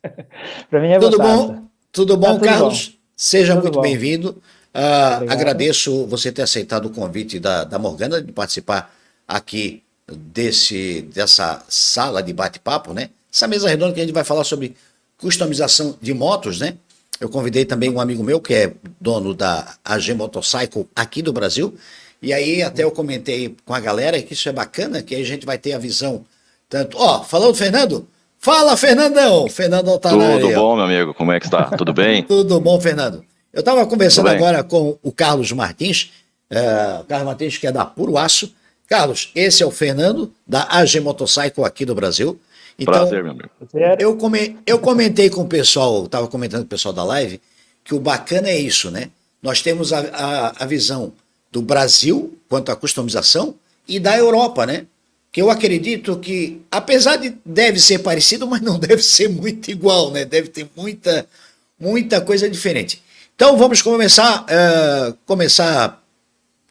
Para mim é tudo bom? Tudo bom, tá, Carlos? bom. Seja tudo muito bem-vindo. Ah, agradeço você ter aceitado o convite da, da Morgana de participar aqui desse, dessa sala de bate-papo, né? Essa mesa redonda que a gente vai falar sobre customização de motos, né? Eu convidei também um amigo meu que é dono da AG Motorcycle aqui do Brasil. E aí até eu comentei com a galera que isso é bacana, que aí a gente vai ter a visão tanto. Ó, oh, falando, Fernando, Fala, Fernandão! Fernando Altanari. Tudo bom, meu amigo? Como é que está? Tudo bem? Tudo bom, Fernando. Eu estava conversando agora com o Carlos Martins, é, o Carlos Martins que é da Puro Aço. Carlos, esse é o Fernando, da AG Motorcycle aqui do Brasil. Então, Prazer, meu amigo. Eu, come, eu comentei com o pessoal, estava comentando com o pessoal da live, que o bacana é isso, né? Nós temos a, a, a visão do Brasil quanto à customização e da Europa, né? que eu acredito que, apesar de deve ser parecido, mas não deve ser muito igual, né? Deve ter muita, muita coisa diferente. Então vamos começar, uh, começar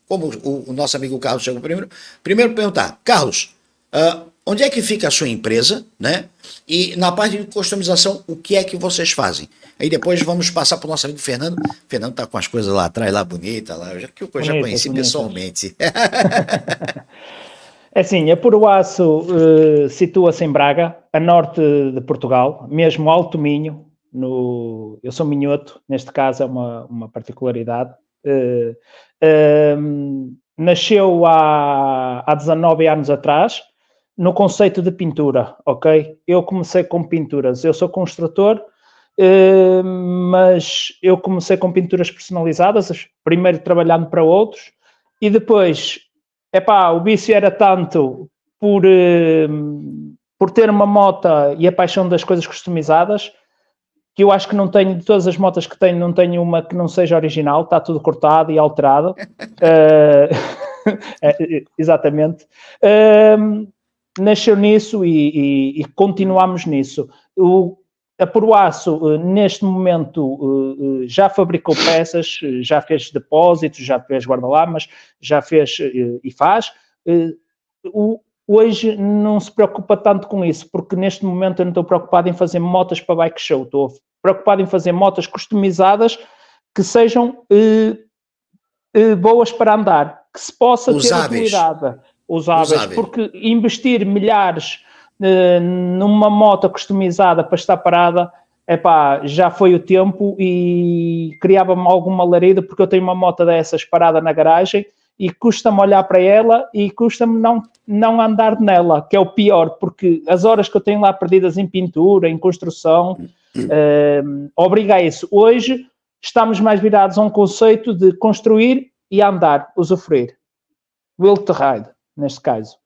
como o, o, nosso amigo Carlos chegou primeiro. Primeiro perguntar, Carlos, uh, onde é que fica a sua empresa, né? E na parte de customização, o que é que vocês fazem? Aí depois vamos passar para o nosso amigo Fernando. Fernando tá com as coisas lá atrás, lá bonita, lá que eu já bonita, conheci bonita. pessoalmente. É assim, a Puruaço uh, eh, situa-se em Braga, a norte de Portugal, mesmo Alto Minho, no, eu sou minhoto, neste caso é uma, uma particularidade. Uh, uh, nasceu há, há 19 anos atrás, no conceito de pintura, ok? Eu comecei com pinturas, eu sou construtor, uh, mas eu comecei com pinturas personalizadas, primeiro trabalhando para outros, e depois epá, o vício era tanto por, ehm, por ter uma moto e a paixão das coisas customizadas, que eu acho que não tenho, de todas as motas que tenho, não tenho uma que não seja original, está tudo cortado e alterado. uh, exatamente. Uh, nasceu nisso e, e, e continuamos nisso. O, a Proaço, eh, neste momento, eh, eh, já fabricou peças, já fez depósitos, já fez guarda mas já fez e faz. hoje não se preocupa tanto com isso, porque neste momento eu não estou preocupado em fazer motas para bike show, estou preocupado em fazer motas customizadas que sejam boas para andar, que se possa usáveis. ter utilidade. Usáveis, usáveis, porque investir milhares eh, numa moto customizada para estar parada, epá, já foi o tempo e criava-me alguma lareira porque eu tenho uma moto dessas parada na garagem e custa-me olhar para ela e custa-me não, não andar nela, que é o pior, porque as horas que eu tenho lá perdidas em pintura, em construção, eh, obriga a isso. Hoje estamos mais virados a um conceito de construir e andar, usufruir. Will to ride, neste caso.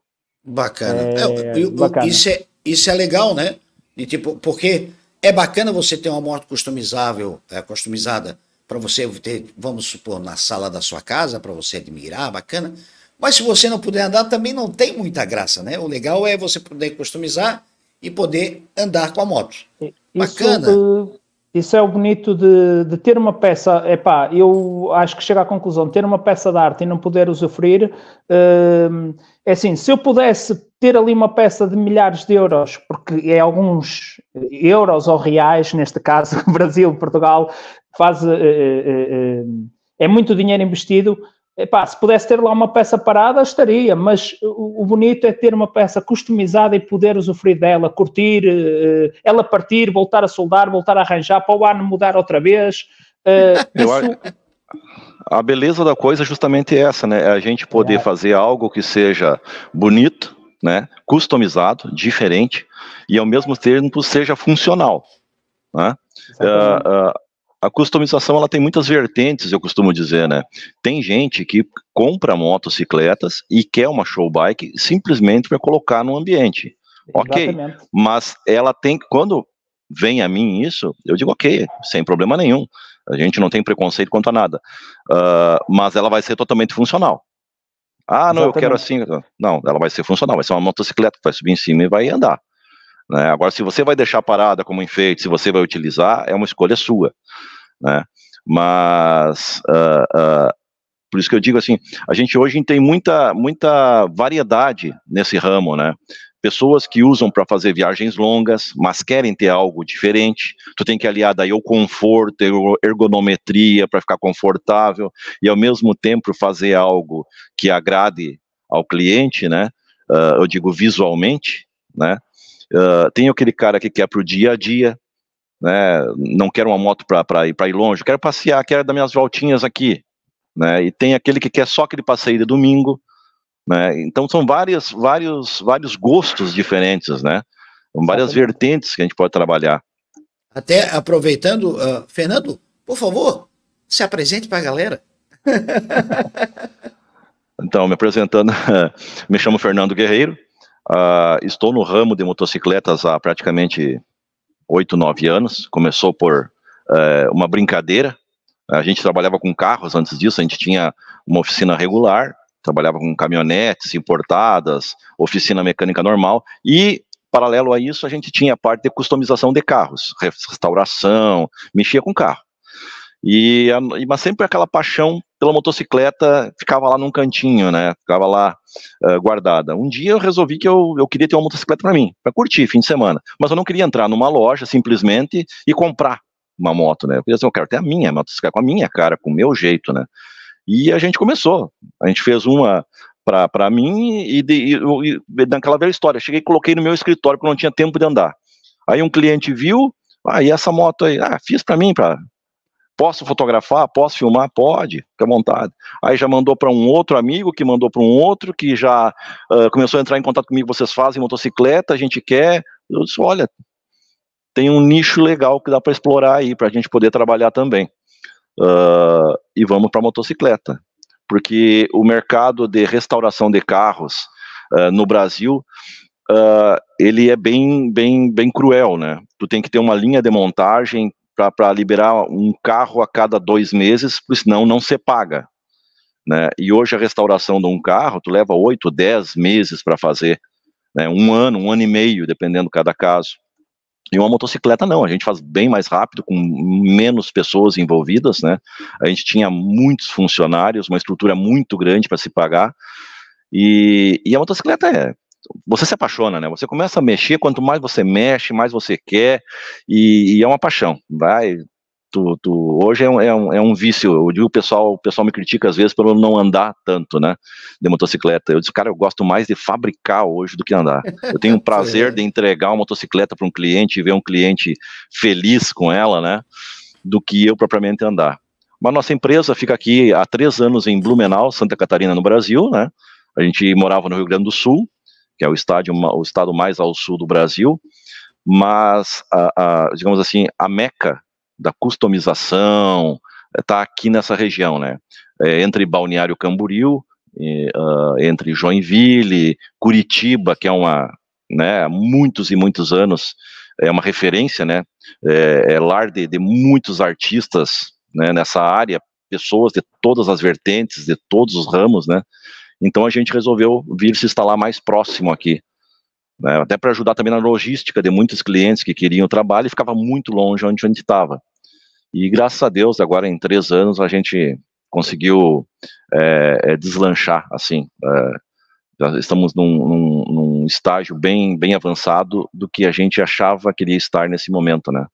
Bacana. É, eu, é, bacana. Isso, é, isso é legal, né? E, tipo, porque é bacana você ter uma moto customizável, é, customizada, para você ter, vamos supor, na sala da sua casa, para você admirar, bacana. Mas se você não puder andar, também não tem muita graça, né? O legal é você poder customizar e poder andar com a moto. Isso, bacana. Uh, isso é o bonito de, de ter uma peça. Epá, eu acho que chego à conclusão: ter uma peça de arte e não poder usufruir. Uh, é assim, se eu pudesse ter ali uma peça de milhares de euros, porque é alguns euros ou reais, neste caso, Brasil, Portugal, faz. É, é muito dinheiro investido. Epá, se pudesse ter lá uma peça parada, estaria, mas o bonito é ter uma peça customizada e poder usufruir dela, curtir, ela partir, voltar a soldar, voltar a arranjar, para o ano mudar outra vez. Uh, isso, a beleza da coisa é justamente essa, né? É a gente poder é. fazer algo que seja bonito, né? Customizado, diferente e ao mesmo tempo seja funcional. Né? Ah, ah, a customização ela tem muitas vertentes, eu costumo dizer, né? Tem gente que compra motocicletas e quer uma show bike simplesmente para colocar no ambiente. Exatamente. Ok, mas ela tem quando vem a mim isso, eu digo ok, sem problema nenhum. A gente não tem preconceito quanto a nada. Uh, mas ela vai ser totalmente funcional. Ah, não, Exatamente. eu quero assim. Não, ela vai ser funcional, vai ser uma motocicleta, que vai subir em cima e vai andar. Né? Agora, se você vai deixar parada como enfeite, se você vai utilizar, é uma escolha sua. Né? Mas, uh, uh, por isso que eu digo assim, a gente hoje tem muita, muita variedade nesse ramo, né? pessoas que usam para fazer viagens longas, mas querem ter algo diferente. Tu tem que aliar daí o conforto, ergonometria para ficar confortável e ao mesmo tempo fazer algo que agrade ao cliente, né? Uh, eu digo visualmente, né? Uh, tem aquele cara que quer para o dia a dia, né? Não quero uma moto para ir para ir longe, quero passear, quero dar minhas voltinhas aqui, né? E tem aquele que quer só aquele passeio de domingo, né? Então são várias, vários, vários gostos diferentes, né? Várias vertentes que a gente pode trabalhar. Até aproveitando, uh, Fernando, por favor, se apresente para a galera. então, me apresentando, me chamo Fernando Guerreiro, uh, estou no ramo de motocicletas há praticamente oito, nove anos. Começou por uh, uma brincadeira. A gente trabalhava com carros antes disso, a gente tinha uma oficina regular trabalhava com caminhonetes importadas, oficina mecânica normal, e paralelo a isso a gente tinha a parte de customização de carros, restauração, mexia com carro. E mas sempre aquela paixão pela motocicleta ficava lá num cantinho, né? Ficava lá uh, guardada. Um dia eu resolvi que eu, eu queria ter uma motocicleta para mim, para curtir fim de semana, mas eu não queria entrar numa loja simplesmente e comprar uma moto, né? Eu queria assim, dizer, eu quero ter a minha motocicleta com a minha cara, com o meu jeito, né? E a gente começou. A gente fez uma para mim e, de, e, e naquela velha história. Cheguei e coloquei no meu escritório porque não tinha tempo de andar. Aí um cliente viu, ah, e essa moto aí? Ah, fiz para mim, para posso fotografar, posso filmar, pode, fica à vontade. Aí já mandou para um outro amigo, que mandou para um outro, que já uh, começou a entrar em contato comigo, vocês fazem motocicleta, a gente quer. Eu disse, olha, tem um nicho legal que dá para explorar aí, para a gente poder trabalhar também uh, e vamos para motocicleta. Porque o mercado de restauração de carros uh, no Brasil, uh, ele é bem, bem, bem cruel, né? Tu tem que ter uma linha de montagem para liberar um carro a cada dois meses, pois senão não se paga. Né? E hoje a restauração de um carro, tu leva oito, dez meses para fazer, né? um ano, um ano e meio, dependendo cada caso. E uma motocicleta não, a gente faz bem mais rápido, com menos pessoas envolvidas, né? A gente tinha muitos funcionários, uma estrutura muito grande para se pagar. E, e a motocicleta é, você se apaixona, né? Você começa a mexer, quanto mais você mexe, mais você quer, e, e é uma paixão. Vai, tu, tu, hoje é um, é, um, é um vício. Eu digo, o pessoal, o pessoal me critica às vezes pelo não andar tanto, né? De motocicleta. Eu disse, cara, eu gosto mais de fabricar hoje do que andar. Eu tenho o prazer é. de entregar uma motocicleta para um cliente e ver um cliente feliz com ela, né? Do que eu propriamente andar. Mas nossa empresa fica aqui há três anos em Blumenau, Santa Catarina, no Brasil, né? A gente morava no Rio Grande do Sul, que é o, estádio, o estado mais ao sul do Brasil, mas, a, a, digamos assim, a meca da customização, está eh, aqui nessa região, né? É, entre Balneário Camboriú, e, uh, entre Joinville, Curitiba, que é uma, né, muitos e muitos anos, é uma referência, né? É, é lar de, de muitos artistas né, nessa área, pessoas de todas as vertentes, de todos os ramos, né? Então a gente resolveu vir se instalar mais próximo aqui. Né, até para ajudar também na logística de muitos clientes que queriam o trabalho e ficava muito longe onde a gente estava. E graças a Deus, agora em três anos, a gente conseguiu é, é deslanchar, assim. É, estamos num, num, num, estágio bem, bem avançado do que a gente achava que iria estar nesse momento, né?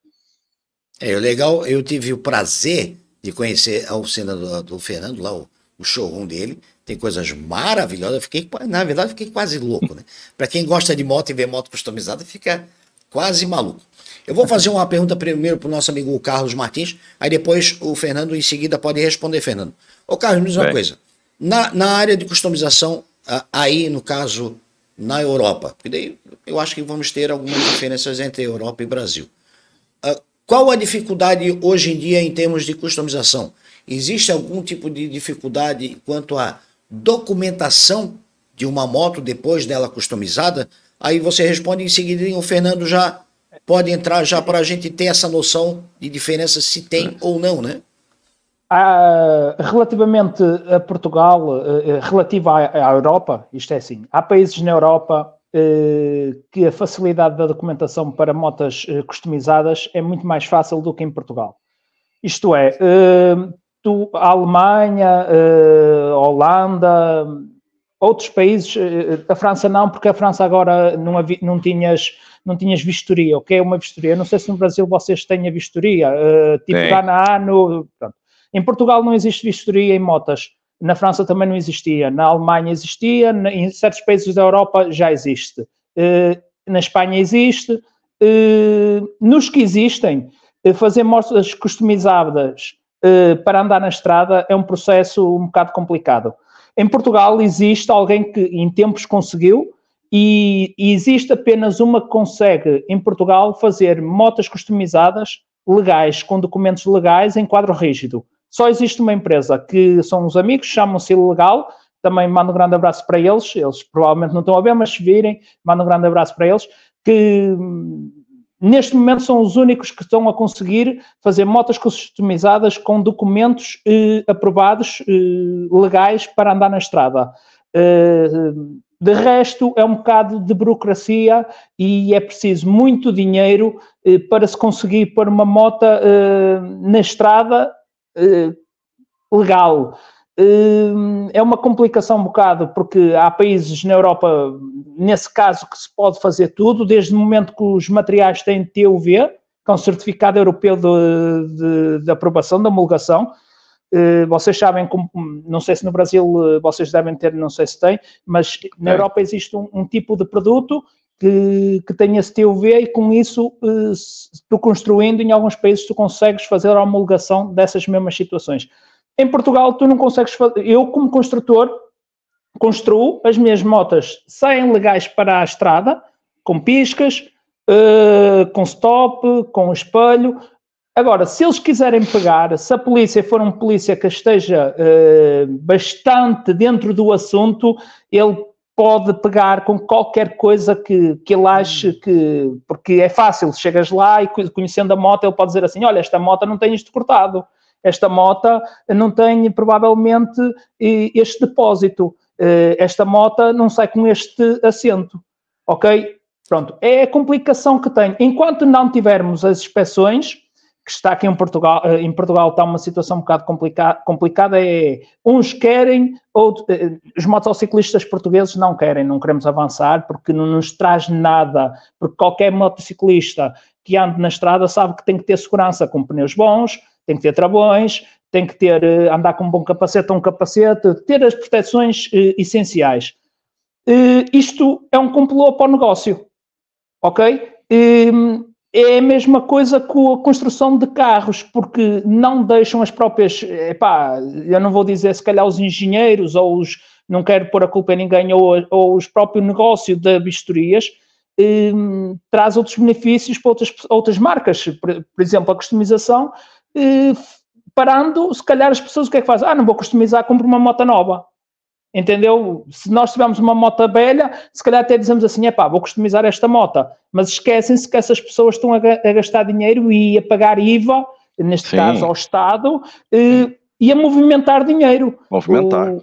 É, é, legal, eu tive o prazer de conhecer a oficina do, do Fernando, lá o, o showroom dele, tem coisas maravilhosas. Eu fiquei, na verdade, fiquei quase louco, né? Para quem gosta de moto e vê moto customizada, fica quase maluco. Eu vou fazer uma pergunta primeiro para o nosso amigo Carlos Martins, aí depois o Fernando em seguida pode responder, Fernando. Ô Carlos, me diz uma Bem. coisa. Na, na área de customização, aí no caso na Europa, porque daí eu acho que vamos ter algumas diferenças entre Europa e Brasil. Ah, qual a dificuldade hoje em dia em termos de customização? Existe algum tipo de dificuldade quanto à documentação de uma moto depois dela customizada? Aí você responde em seguida e o Fernando já pode entrar já para a gente ter essa noção de diferença se tem ou não, né? Ah, relativamente a Portugal, eh, eh, relativo à, à, Europa, isto é assim, há países na Europa eh, que a facilidade da documentação para motas customizadas é muito mais fácil do que em Portugal. Isto é, tu, a Alemanha, Holanda, outros países, a França não, porque a França agora não, havia, não tinhas não tinhas vistoria. O que é uma vistoria? não sei se no Brasil vocês têm a vistoria, uh, tipo lá na Ano. Pronto. Em Portugal não existe vistoria em motas. Na França também não existia. Na Alemanha existia. Em certos países da Europa já existe. Uh, na Espanha existe. Uh, nos que existem, fazer motas customizadas para andar na estrada é um processo um bocado complicado. Em Portugal existe alguém que em tempos conseguiu, e, e existe apenas uma que consegue, em Portugal, fazer motas customizadas, legais, com documentos legais, em quadro rígido. Só existe uma empresa que são os amigos, chamam-se Ilegal, também mando um grande abraço para eles, eles provavelmente não estão a ver, mas se virem, mando um grande abraço para eles, que hum, neste momento são os únicos que estão a conseguir fazer motas customizadas com documentos eh, aprovados, eh, legais para andar na estrada. Eh, hum, de resto, é um bocado de burocracia e é preciso muito dinheiro eh, para se conseguir pôr uma moto eh, na estrada eh, legal. Eh, é uma complicação um bocado, porque há países na Europa, nesse caso, que se pode fazer tudo, desde o momento que os materiais têm TUV, que é um certificado europeu de, de, de aprovação, da homologação, eh, vocês sabem, como, não sei se no Brasil eh, vocês devem ter, não sei se tem, mas na é. Europa existe um, um, tipo de produto que, que tem esse TUV e com isso, eh, tu construindo, em alguns países tu consegues fazer a homologação dessas mesmas situações. Em Portugal tu não consegues fazer, eu como construtor construo, as minhas motas saem legais para a estrada, com piscas, Uh, com stop, com espelho, Agora, se eles quiserem pegar, se a polícia for uma polícia que esteja eh, bastante dentro do assunto, ele pode pegar com qualquer coisa que, que ele ache hum. que. Porque é fácil, chegas lá e conhecendo a moto, ele pode dizer assim: olha, esta moto não tem isto cortado, esta moto não tem provavelmente este depósito, eh, esta moto não sai com este assento. Ok? Pronto. É a complicação que tem. Enquanto não tivermos as inspeções que está aqui em Portugal, eh, em Portugal está uma situação um bocado complica complicada, é uns querem, outros, eh, os motociclistas portugueses não querem, não queremos avançar porque não nos traz nada, porque qualquer motociclista que ande na estrada sabe que tem que ter segurança com pneus bons, tem que ter travões, tem que ter, eh, andar com um bom capacete ou um capacete, ter as proteções eh, essenciais. isto é um complô para o negócio, ok? Eh, é a mesma coisa com a construção de carros, porque não deixam as próprias. Epá, eu não vou dizer se calhar os engenheiros ou os. Não quero pôr a culpa em ninguém, ou, ou os próprios negócio de bisturias, hum, traz outros benefícios para outras, outras marcas. Por, por exemplo, a customização. Eh, parando, se calhar as pessoas o que é que fazem? Ah, não vou customizar, compro uma moto nova. Entendeu? Se nós tivermos uma moto velha, se calhar até dizemos assim: é pá, vou customizar esta moto, mas esquecem-se que essas pessoas estão a, gastar dinheiro e a pagar IVA, neste Sim. caso ao Estado, e, eh, e a movimentar dinheiro. Movimentar. O,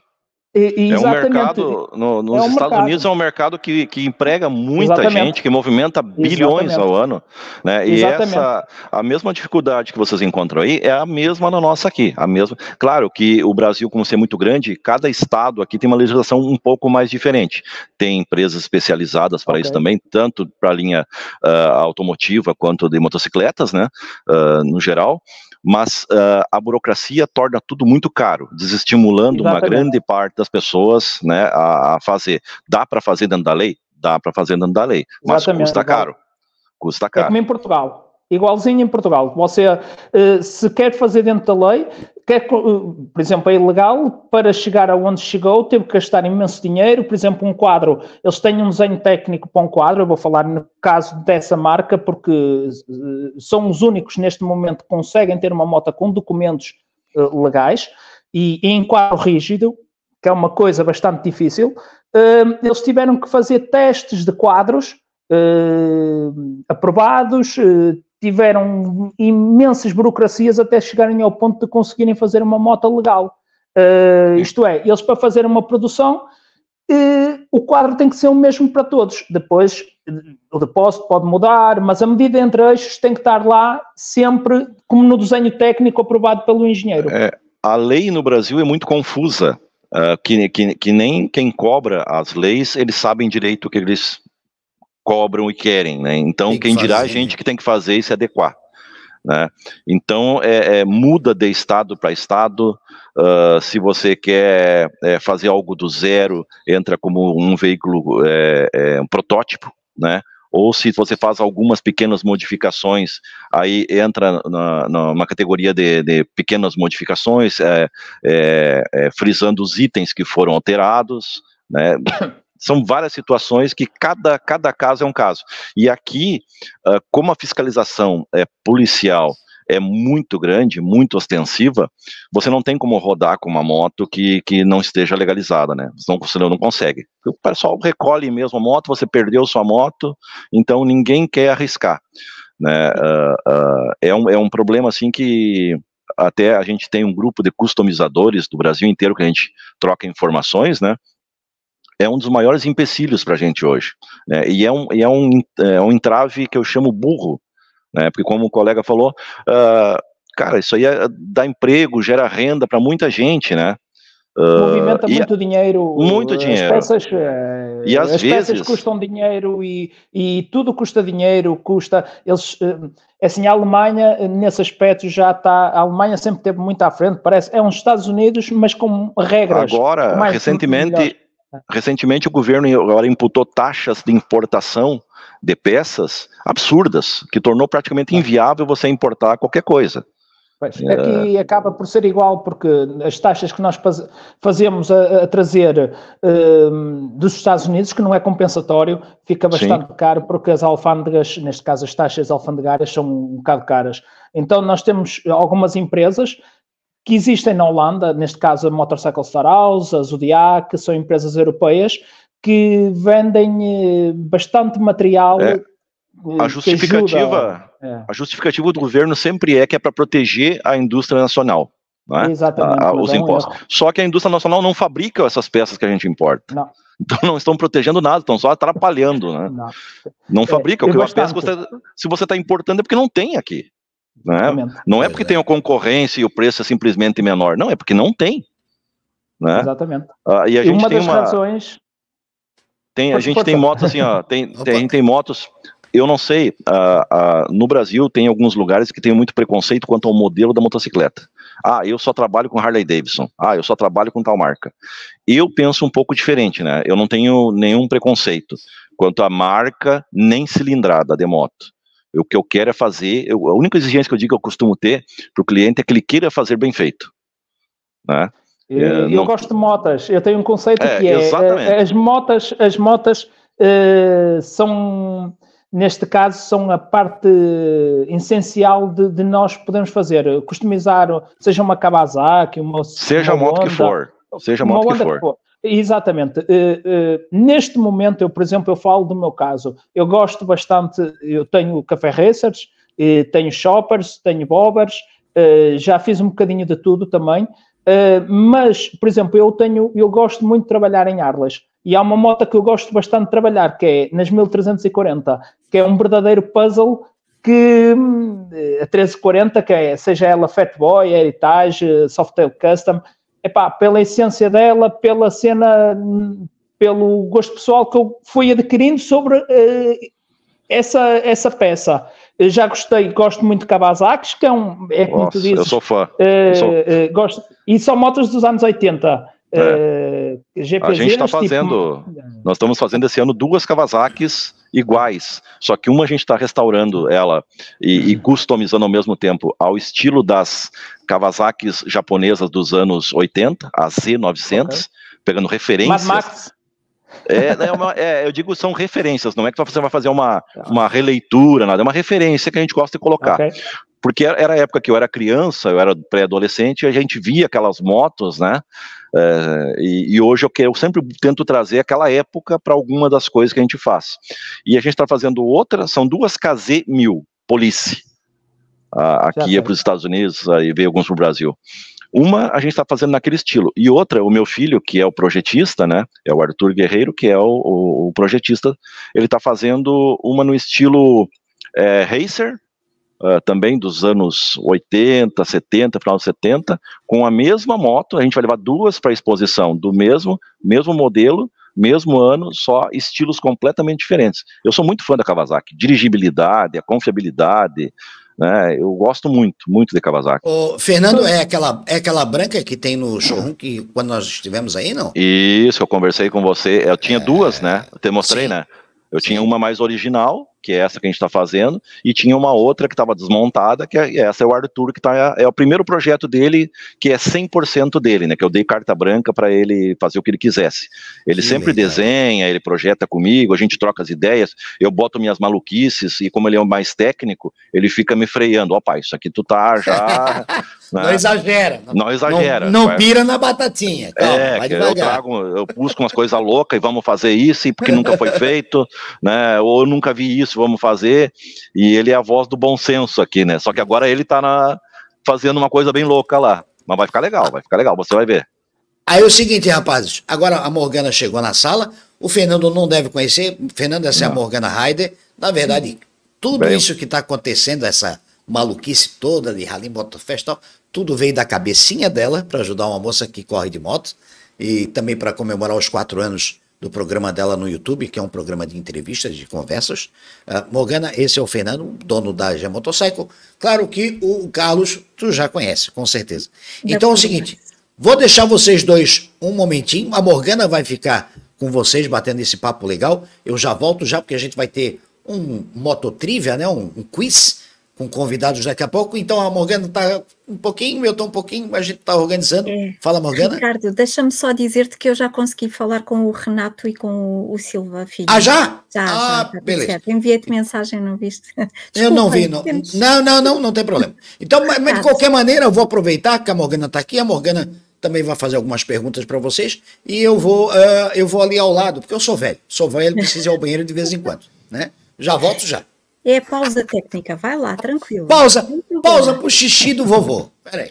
e, e é um mercado, no, nos é um Estados mercado. Unidos é um mercado que, que emprega muita exatamente. gente, que movimenta bilhões exatamente. ao ano. Né? E exatamente. essa, a mesma dificuldade que vocês encontram aí é a mesma na nossa aqui. A mesma. Claro que o Brasil, como ser muito grande, cada estado aqui tem uma legislação um pouco mais diferente. Tem empresas especializadas para okay. isso também, tanto para a linha uh, automotiva quanto de motocicletas, né? Uh, no geral mas uh, a burocracia torna tudo muito caro, desestimulando uma grande parte das pessoas né, a, a fazer. Dá para fazer dentro da lei? Dá para fazer dentro da lei, mas Exatamente. custa caro. Custa é caro. É como em Portugal igualzinho em Portugal. Você, eh, se quer fazer dentro da lei, quer, eh, por exemplo, é ilegal, para chegar aonde chegou, teve que gastar imenso dinheiro. Por exemplo, um quadro, eles têm um desenho técnico para um quadro, eu vou falar no caso dessa marca, porque eh, são os únicos neste momento que conseguem ter uma moto com documentos legais e, em quadro rígido, que é uma coisa bastante difícil. Ehm, eles tiveram que fazer testes de quadros Uh, aprovados, uh, tiveram imensas burocracias até chegarem ao ponto de conseguirem fazer uma moto legal. Uh, isto é, eles para fazer uma produção, uh, o quadro tem que ser o mesmo para todos. Depois, o depósito pode mudar, mas a medida entre eixos tem que estar lá sempre, como no desenho técnico aprovado pelo engenheiro. É, a lei no Brasil é muito confusa. Uh, que, que, que nem quem cobra as leis, eles sabem direito o que eles cobram e querem, né? Então, que quem fazer. dirá a gente né? que tem que fazer e se adequar. Né? Então, é, é, muda de estado para estado. Uh, se você quer é, fazer algo do zero, entra como um veículo, é, é, um protótipo, né? Ou se você faz algumas pequenas modificações, aí entra na, numa categoria de, de pequenas modificações, é, frisando os itens que foram alterados, né? são várias situações que cada, cada caso é um caso. E aqui, uh, como a fiscalização é policial é muito grande, muito ostensiva, você não tem como rodar com uma moto que, que não esteja legalizada, né? Senão você não consegue. O pessoal recolhe mesmo a moto, você perdeu sua moto, então ninguém quer arriscar. Né? Uh, uh, é, um, é um problema assim que até a gente tem um grupo de customizadores do Brasil inteiro que a gente troca informações, né? é um dos maiores empecilhos para a gente hoje. Né? E é um, e é, um, é um entrave que eu chamo burro, né? porque, como o colega falou, uh, cara, isso aí é, dá emprego, gera renda para muita gente, né? Uh, Movimenta muito e, dinheiro. Muito dinheiro. As peças, eh, e às as vezes... peças custam dinheiro e, e tudo custa dinheiro, custa. Eles, eh, é assim, a Alemanha, nesse aspecto, já está. A Alemanha sempre teve muito à frente, parece. É uns Estados Unidos, mas com regras. Agora, recentemente Recentemente, o governo agora imputou taxas de importação de peças absurdas, que tornou praticamente tá. inviável você importar qualquer coisa. Pois, aqui é, é acaba por ser igual, porque as taxas que nós fazemos a, a trazer um, dos Estados Unidos, que não é compensatório, fica bastante Sim. caro, porque as alfândegas, neste caso as taxas alfandegárias, são um bocado caras. Então nós temos algumas empresas que existem na Holanda, neste caso a Motorcycle Star House, a Zodiac, que são empresas europeias que vendem eh, bastante material. É. Eh, a justificativa, é. a justificativa do governo sempre é que é para proteger a indústria nacional. Né? Exatamente. A, a, os impostos. Só que a indústria nacional não fabrica essas peças que a gente importa. Não. Então não estão protegendo nada, estão só atrapalhando. Né? Não, não é, fabrica. É, o que eu peço, se você está importando é porque não tem aqui. Né? Não é porque é. tem uma concorrência e o preço é simplesmente menor, não, é porque não tem. Né? Exatamente. Ah, e a gente e uma tem das uma... razões. Tem, a gente tem motos assim, ó, tem, tem, tem motos. Eu não sei, uh, uh, no Brasil tem alguns lugares que tem muito preconceito quanto ao modelo da motocicleta. Ah, eu só trabalho com Harley Davidson. Ah, eu só trabalho com tal marca. Eu penso um pouco diferente, né? Eu não tenho nenhum preconceito quanto à marca nem cilindrada de moto. Eu, o que eu quero é fazer, eu, a única exigência que eu digo que eu costumo ter para o cliente é que ele queira fazer bem feito. Né? E, é, eu não... gosto de motas, eu tenho um conceito é, que é, é as motas, as motas uh, são, neste caso, são a parte essencial de, de nós podemos fazer, customizar, seja uma Kawasaki, uma... Seja uma a moto que for, seja a moto que for. for. Exatamente. Uh, uh, neste momento, eu, por exemplo, eu falo do meu caso. Eu gosto bastante, eu tenho café racers, eh, tenho shoppers, tenho bobbers, já fiz um bocadinho de tudo também. mas, por exemplo, eu tenho, eu gosto muito de trabalhar em Arlas. E há uma moto que eu gosto bastante de trabalhar, que é nas 1340, que é um verdadeiro puzzle que hum, a 1340, que é, seja ela Fatboy, Heritage, Softail Custom, epá, pela essência dela, pela cena, pelo gosto pessoal que eu fui adquirindo sobre uh, essa, essa peça. Eu já gostei, gosto muito de Kawasaki, que é um. É Nossa, tu dizes, eu sou fã. Uh, eh, eu sou... Uh, gosto, e são motos dos anos 80. É. é a gente está fazendo, tipo... nós estamos fazendo esse ano duas Kawasaki's iguais, só que uma a gente está restaurando ela e, e, uhum. customizando ao mesmo tempo ao estilo das Kawasaki's japonesas dos anos 80, a Z900, okay. pegando referências. Mas, Max... É, é, uma, é, eu digo, são referências, não é que você vai fazer uma, tá. uma releitura, nada, é uma referência que a gente gosta de colocar. Okay porque era a época que eu era criança, eu era pré-adolescente, e a gente via aquelas motos, né? É, e, e, hoje eu, eu sempre tento trazer aquela época para alguma das coisas que a gente faz. E a gente está fazendo outra, são duas KZ-1000, Police, a, aqui é para os Estados Unidos aí veio alguns para o Brasil. Uma a gente está fazendo naquele estilo, e outra, o meu filho, que é o projetista, né? É o Arthur Guerreiro, que é o, o, o projetista, ele está fazendo uma no estilo é, racer, uh, também dos anos 80, 70, final de 70, com a mesma moto, a gente vai levar duas para a exposição, do mesmo, mesmo modelo, mesmo ano, só estilos completamente diferentes. Eu sou muito fã da Kawasaki, dirigibilidade, a confiabilidade, né? Eu gosto muito, muito de Kawasaki. O Fernando, é aquela, é aquela branca que tem no showroom que quando nós estivemos aí, não? Isso, eu conversei com você. Eu tinha é... duas, né? Eu te mostrei, Sim. né? Eu Sim. tinha uma mais original que é essa que a gente está fazendo, e tinha uma outra que estava desmontada, que é, essa é o Arthur, que tá, é o primeiro projeto dele, que é 100% dele, né, que eu dei carta branca para ele fazer o que ele quisesse. Ele que sempre legal. desenha, ele projeta comigo, a gente troca as ideias, eu boto minhas maluquices, e como ele é o mais técnico, ele fica me freando, ó pai, isso aqui tu tá já Né? Não exagera. Não, não exagera. Não, não, pira na batatinha. É, calma, é, eu trago, eu busco umas coisas loucas e vamos fazer isso, porque nunca foi feito, né? Ou eu nunca vi isso, vamos fazer. E ele é a voz do bom senso aqui, né? Só que agora ele tá na, fazendo uma coisa bem louca lá. Mas vai ficar legal, vai ficar legal, você vai ver. Aí é o seguinte, rapazes, agora a Morgana chegou na sala, o Fernando não deve conhecer, Fernando essa é assim, a Morgana Raider, na verdade, hum. tudo bem, isso que está acontecendo, essa maluquice toda de Ralim Botafest e tal, tudo veio da cabecinha dela para ajudar uma moça que corre de moto e também para comemorar os quatro anos do programa dela no YouTube, que é um programa de entrevistas, de conversas. Uh, Morgana, esse é o Fernando, dono da G Motorcycle. Claro que o Carlos tu já conhece, com certeza. Então é o seguinte, vou deixar vocês dois um momentinho. A Morgana vai ficar com vocês batendo esse papo legal. Eu já volto já porque a gente vai ter um mototrivia, né, um, um quiz com convidados daqui a pouco. Então a Morgana está um pouquinho, eu estou um pouquinho, mas a gente está organizando. É. Fala, Morgana. Ricardo, deixa-me só dizer-te que eu já consegui falar com o Renato e com o, Silva Filho. Ah, já? Já, ah, já, beleza. Enviei-te mensagem, não viste? Desculpa, eu não vi, não. Temos... Não, não, não, não tem problema. Então, mas, mas de qualquer maneira, eu vou aproveitar que a Morgana está aqui, a Morgana também vai fazer algumas perguntas para vocês e eu vou, uh, eu vou ali ao lado, porque eu sou velho, sou velho, preciso ir ao banheiro de vez em quando, né? Já volto já. É pausa técnica, vai lá, tranquilo. Pausa, pausa para o xixi do vovô. Peraí.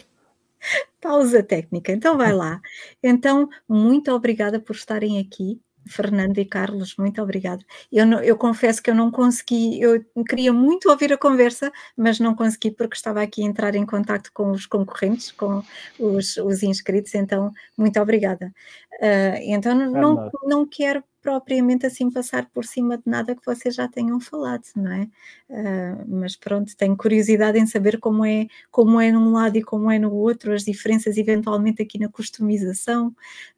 Pausa técnica, então vai lá. Então, muito obrigada por estarem aqui. Fernando e Carlos, muito obrigada. Eu, não, eu confesso que eu não consegui, eu queria muito ouvir a conversa, mas não consegui porque estava aqui a entrar em contato com os concorrentes, com os, os inscritos, então muito obrigada. Uh, então não, não quero propriamente assim passar por cima de nada que vocês já tenham falado, não é? Uh, mas pronto, tenho curiosidade em saber como é, como é num lado e como é no outro, as diferenças eventualmente aqui na customização,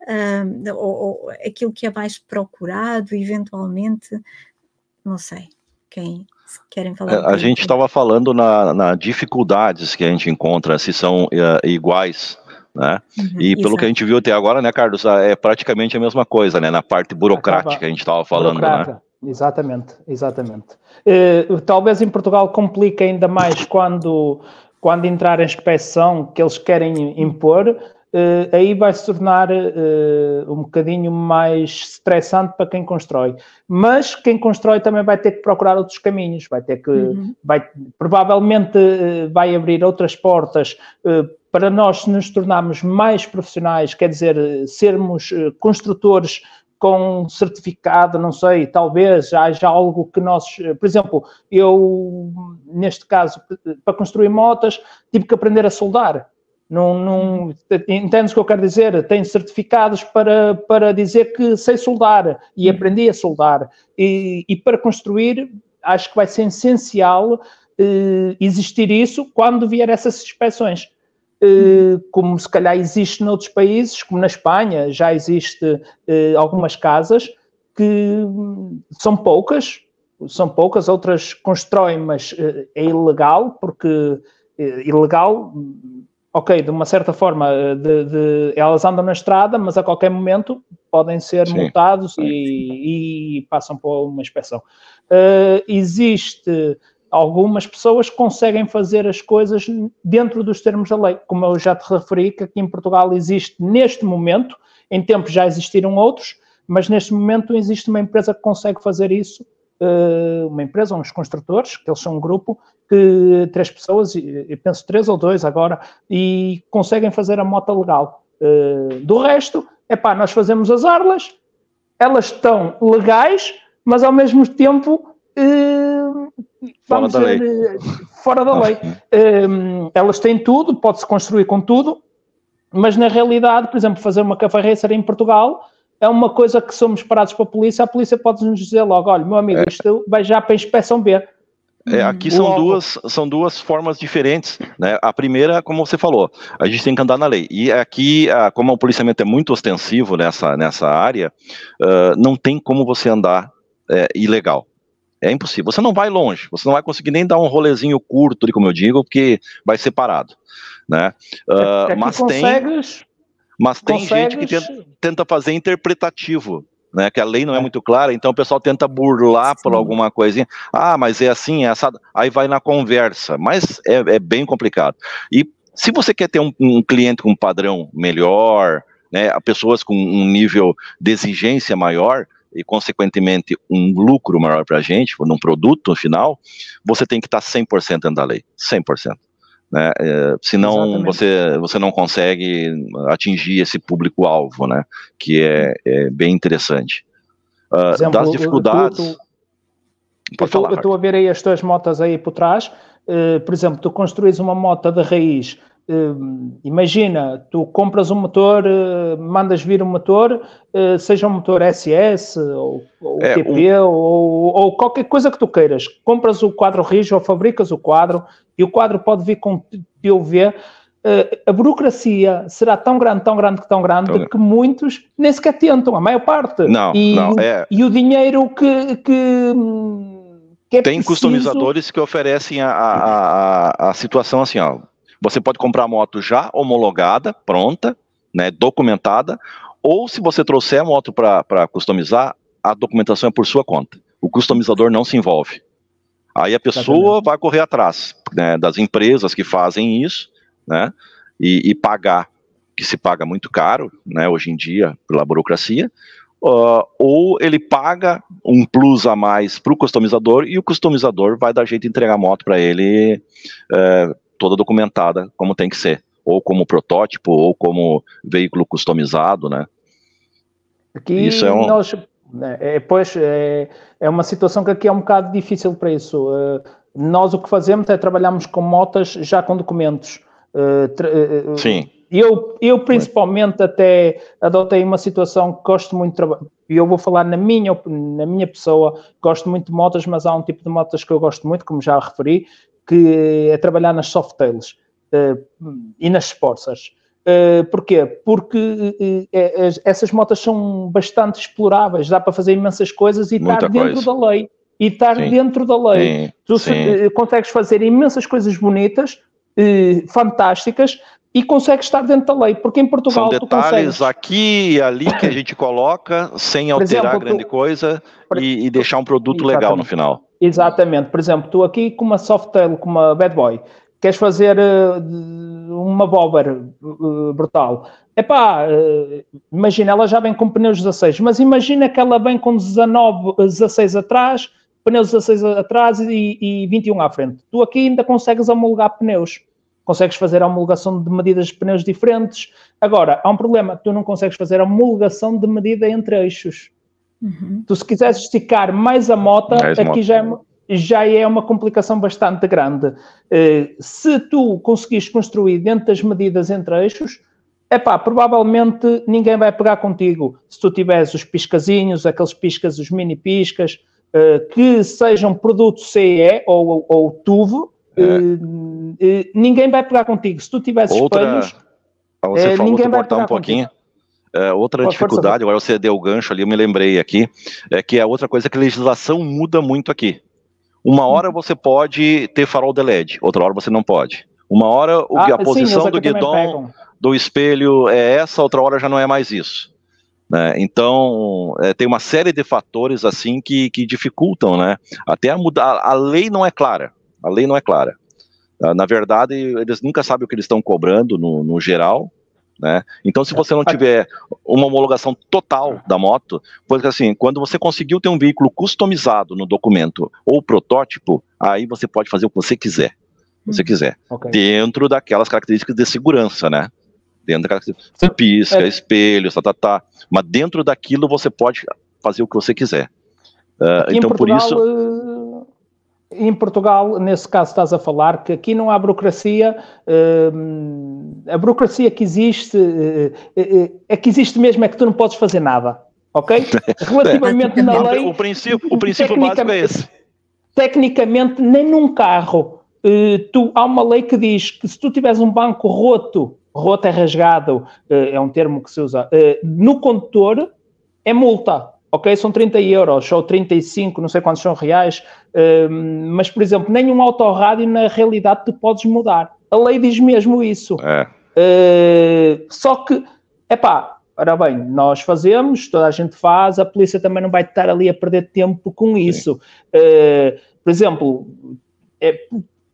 uh, ou, ou aquilo que é mais procurado, eventualmente, não sei. Quem, querem falar. a gente estava falando na, na, dificuldades que a gente encontra, se são uh, iguais né? Uhum, e pelo que a é. gente viu até agora, né, Carlos, é praticamente a mesma coisa, né, na parte burocrática Acaba. a gente estava falando, Burocrata. né? Exatamente, exatamente. Uh, talvez em Portugal complique ainda mais quando, quando entrar a inspeção que eles querem impor, Uh, aí vai se tornar uh, um bocadinho mais estressante para quem constrói. Mas quem constrói também vai ter que procurar outros caminhos, vai ter que, uhum. vai, provavelmente uh, vai abrir outras portas para nós nos tornarmos mais profissionais, quer dizer, sermos eh, construtores com certificado, não sei, talvez haja algo que nós, eh, por exemplo, eu, neste caso, para construir motas, tive que aprender a soldar. Não, não, entendes o que eu quero dizer? Tenho certificados para, para dizer que sei soldar e hum. aprendi a soldar. E, e para construir, acho que vai ser essencial eh, existir isso quando vier essas inspeções eh, como se calhar existe noutros países, como na Espanha, já existe eh, algumas casas que hum, são poucas, são poucas, outras constroem, mas eh, é ilegal, porque ilegal, ok, de uma certa forma, de, de, elas andam na estrada, mas a qualquer momento podem ser Sim. multados e, e, passam por uma inspeção. Uh, existe algumas pessoas conseguem fazer as coisas dentro dos termos da lei, como eu já te referi, que aqui em Portugal existe neste momento, em tempo já existiram outros, mas neste momento existe uma empresa que consegue fazer isso, eh, uma empresa, uns construtores, que eles são um grupo, que três pessoas, eu penso três ou dois agora, e conseguem fazer a moto legal. Eh, do resto, é pá, nós fazemos as orlas, elas estão legais, mas ao mesmo tempo eh, Vamos fora da lei. Fora da lei. Um, elas têm tudo, pode-se construir com tudo, mas na realidade, por exemplo, fazer uma cafarrecer em Portugal é uma coisa que somos parados para a polícia, a polícia pode-nos dizer logo, olha, meu amigo, é. isto vai já para a inspeção B. É, aqui são duas, são duas formas diferentes. Né? A primeira, como você falou, a gente tem que andar na lei. E aqui, como o policiamento é muito ostensivo nessa, nessa área, uh, não tem como você andar é, ilegal. É impossível. Você não vai longe, você não vai conseguir nem dar um rolezinho curto, como eu digo, porque vai separado. Né? Uh, é, é mas tem, mas tem gente que tenta, tenta fazer interpretativo né, que a lei não é, é. muito clara, então o pessoal tenta burlar Sim. por alguma coisinha. Ah, mas é assim, é assado. Aí vai na conversa, mas é, é bem complicado. E se você quer ter um, um, cliente com um padrão melhor, né, pessoas com um nível de exigência maior, e, consequentemente, um lucro maior para a gente, num produto final, você tem que tá estar 100% dentro da lei, 100%. Né? É, senão você, você não consegue atingir esse público-alvo, né? que é, é bem interessante. Uh, exemplo, das dificuldades... Eu, eu, eu, falar, eu estou a ver aí as tuas motas aí por trás. Uh, por exemplo, tu construís uma mota de raiz Uh, imagina, tu compras um motor, uh, mandas vir um motor, uh, seja um motor SS ou, ou é, TP um... ou, ou, qualquer coisa que tu queiras, compras o quadro rijo ou fabricas o quadro e o quadro pode vir com TUV. Eh, a burocracia será tão grande, tão grande, tão grande que muitos nem sequer tentam, a maior parte. Não, e, não, é... e o dinheiro que, hum, que é tem preciso... customizadores que oferecem a, a, a, a, situação assim, ó, você pode comprar a moto já homologada, pronta, né, documentada, ou se você trouxer a moto para customizar, a documentação é por sua conta. O customizador não se envolve. Aí a pessoa vai correr atrás né, das empresas que fazem isso, né, e, e, pagar, que se paga muito caro, né, hoje em dia, pela burocracia, uh, ou ele paga um plus a mais para o customizador e o customizador vai dar jeito de entregar a moto para ele uh, toda documentada como tem que ser, ou como protótipo, ou como veículo customizado, né? Aqui isso é um... nós, né, é, pois, é, é uma situação que aqui é um bocado difícil para isso. Uh, nós o que fazemos é trabalharmos com motas já com documentos. Uh, uh, Sim. Eu, eu principalmente até adotei uma situação que gosto muito de trabalhar, e eu vou falar na minha, na minha pessoa, gosto muito de motas, mas há um tipo de motas que eu gosto muito, como já referi, que é trabalhar nas softtails uh, eh, e nas sportsers. Uh, porquê? Porque uh, essas motas são bastante exploráveis, dá para fazer imensas coisas e Muita estar dentro da lei. E estar Sim. dentro da lei. Sim. Tu Sim. consegues fazer imensas coisas bonitas, fantásticas, e consegue estar dentro da lei, porque em Portugal São detalhes aqui e ali que a gente coloca sem alterar exemplo, grande tu, coisa e, e, deixar um produto exatamente. legal no final. Exatamente. Por exemplo, tu aqui com uma Softail, com uma Bad Boy, queres fazer uh, uma bobber uh, brutal. Epá, uh, imagina, ela já vem com pneus 16, mas imagina que ela vem com 19, 16 atrás, pneus 16 atrás e, e 21 à frente. Tu aqui ainda consegues homologar pneus. Consegues fazer a homologação de medidas de pneus diferentes. Agora, há um problema, tu não consegues fazer a homologação de medida entre eixos. Uhum. Tu, se quiseres esticar mais a mota, mais aqui moto. já é, já é uma complicação bastante grande. Uh, se tu conseguires construir dentro das medidas entre eixos, pá, provavelmente ninguém vai pegar contigo. Se tu tiveres os piscazinhos, aqueles piscas, os mini piscas, uh, que sejam produto CE ou, ou tubo, é. uh, ninguém vai pegar contigo. Se tu tivesses espelhos, então você falou, ninguém vai pegar um pouquinho. Contigo. É, outra dificuldade, agora você deu o gancho ali, eu me lembrei aqui, é que a é outra coisa é que a legislação muda muito aqui. Uma uhum. hora você pode ter farol de LED, outra hora você não pode. Uma hora o, ah, a posição sim, é do guidão, do espelho é essa, outra hora já não é mais isso. Né? Então, é, tem uma série de fatores assim que, que dificultam, né? Até a mudar. A lei não é clara. A lei não é clara. Ah, na verdade, eles nunca sabem o que eles estão cobrando no, no geral. Né? Então, se é. você não tiver uma homologação total da moto, pois assim, quando você conseguiu ter um veículo customizado no documento ou protótipo, aí você pode fazer o que você quiser, você hum. quiser, okay. dentro daquelas características de segurança, né? Dentro daquelas pisca, é. espelhos, tá, tá, tá, mas dentro daquilo você pode fazer o que você quiser. Uh, então, Portugal, por isso ah, em Portugal, nesse caso, estás a falar que aqui não há burocracia. Eh, a burocracia que existe, é que existe mesmo, é que tu não podes fazer nada. Ok? É. Relativamente na lei. O princípio, o princípio básico é esse. Tecnicamente, nem num carro. tu, há uma lei que diz que se tu tiveres um banco roto, roto é rasgado, é um termo que se usa, no condutor, é multa Ok, são 30 euros ou 35, não sei quantos são reais, um, mas, por exemplo, nenhum autorrádio na realidade tu podes mudar. A lei diz mesmo isso. É. Uh, só que, pá, ora bem, nós fazemos, toda a gente faz, a polícia também não vai estar ali a perder tempo com isso. Uh, por exemplo, é,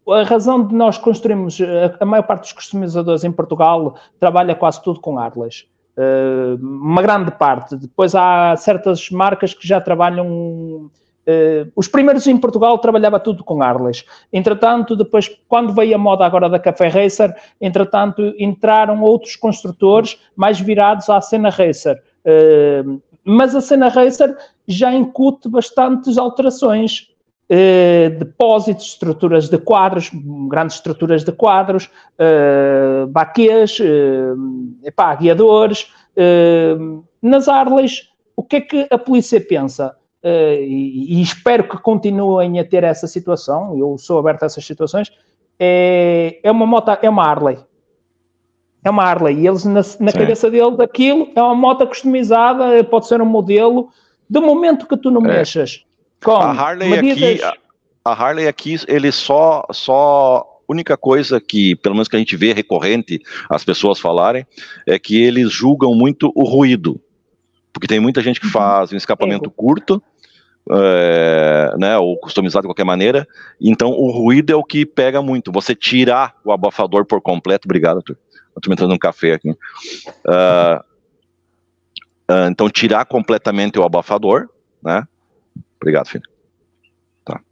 a razão de nós construirmos, a, maior parte dos customizadores em Portugal trabalha quase tudo com Atlas. Eh, uma grande parte. Depois há certas marcas que já trabalham. Uh, os primeiros em Portugal trabalhava tudo com Arles Entretanto, depois, quando veio a moda agora da Café Racer, entretanto, entraram outros construtores mais virados à cena Racer. Uh, mas a cena Racer já incute bastantes alterações. Eh, depósitos, estruturas de quadros, grandes estruturas de quadros, eh, baquês, eh, epá, guiadores. Eh, nas Arleys, o que é que a polícia pensa? Eh, e, e, espero que continuem a ter essa situação, eu sou aberto a essas situações, é, é uma moto, é uma Harley, é uma Harley. E eles, na, na cabeça dele daquilo é uma moto customizada, pode ser um modelo. Do momento que tu não é. mexas a Harley aqui, a, a Harley aqui, ele só, só única coisa que, pelo menos que a gente vê recorrente as pessoas falarem, é que eles julgam muito o ruído. Porque tem muita gente que uhum. faz um escapamento curto, é, né, ou customizado de qualquer maneira. Então, o ruído é o que pega muito. Você tirar o abafador por completo. Obrigado, Arthur. Estou me entrando um café aqui. Uh, uh, então, tirar completamente o abafador, né? Obrigado, filho. Tá.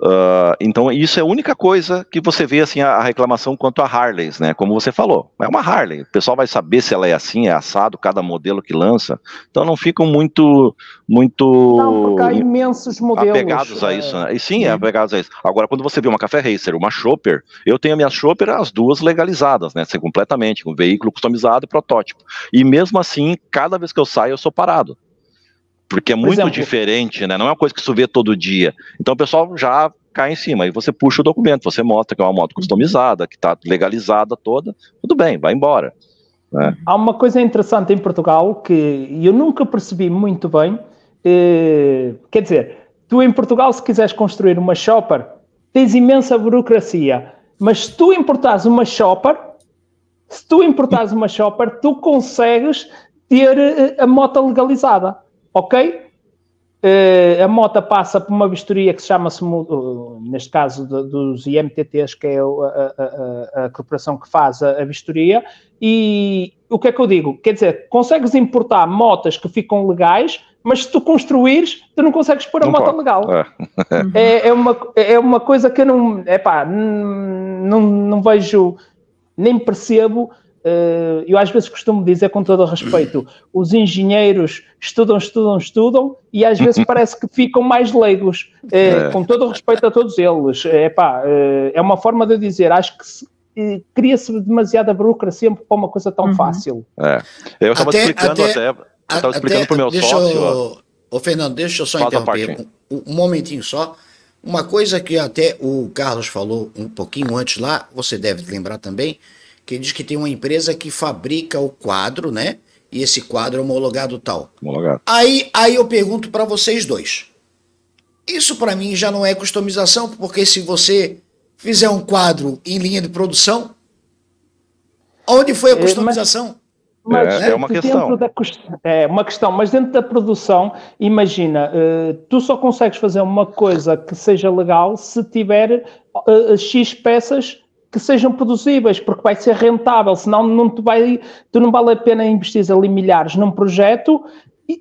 Uh, então, isso é a única coisa que você vê, assim, a, a reclamação quanto a Harleys, né? Como você falou, é uma Harley. O pessoal vai saber se ela é assim, é assado, cada modelo que lança. Então, não ficam muito, muito... Não, porque há imensos modelos. Apegados é... a né? isso, né? E sim, é apegados a isso. Agora, quando você vê uma Café Racer, uma Chopper, eu tenho a minha Chopper, as duas legalizadas, né? Ser assim, completamente, com veículo customizado e protótipo. E mesmo assim, cada vez que eu saio, eu sou parado. Porque é muito exemplo, diferente, né? Não é uma coisa que você vê todo dia. Então o pessoal já cai em cima. E você puxa o documento, você mostra que é uma moto customizada, que está legalizada toda. Tudo bem, vai embora. Né? Há uma coisa interessante em Portugal que eu nunca percebi muito bem. Eh, quer dizer, tu em Portugal, se quiseres construir uma shopper, tens imensa burocracia. Mas se tu importares uma shopper, se tu importares uma shopper, tu consegues ter eh, a moto legalizada ok, Uh, a moto passa por uma vistoria que chama-se, uh, eh, neste caso, de, dos IMTTs, que é a, a, a corporação que faz a, a, vistoria. E o que é que eu digo? Quer dizer, consegues importar motas que ficam legais, mas se tu construires, tu não consegues pôr a não moto pode. legal. É. Uhum. É, é. uma, é uma coisa que eu não, epá, não, não vejo, nem percebo eh, eu às vezes costumo dizer com todo o respeito, os engenheiros estudam, estudam, estudam e às vezes parece que ficam mais leigos, eh, é. com todo o respeito a todos eles. Epá, eh, é uma forma de dizer, acho que se, cria-se demasiada burocracia para uma coisa tão uhum. fácil. É. Eu estava explicando até, até eu explicando para o meu sócio. Fernando, deixa eu só interromper um, um momentinho só. Uma coisa que até o Carlos falou um pouquinho antes lá, você deve lembrar também, que diz que tem uma empresa que fabrica o quadro, né? E esse quadro é homologado tal. Homologado. Aí, aí eu pergunto para vocês dois. Isso para mim já não é customização, porque se você fizer um quadro em linha de produção, onde foi a é, customização? Mas, mas é, é, uma questão. Da, é uma questão, mas dentro da produção, imagina, eh, tu só consegues fazer uma coisa que seja legal se tiver eh, X peças que sejam produzíveis, porque vai ser rentável, senão não vai, tu não vale a pena investir ali milhares num projeto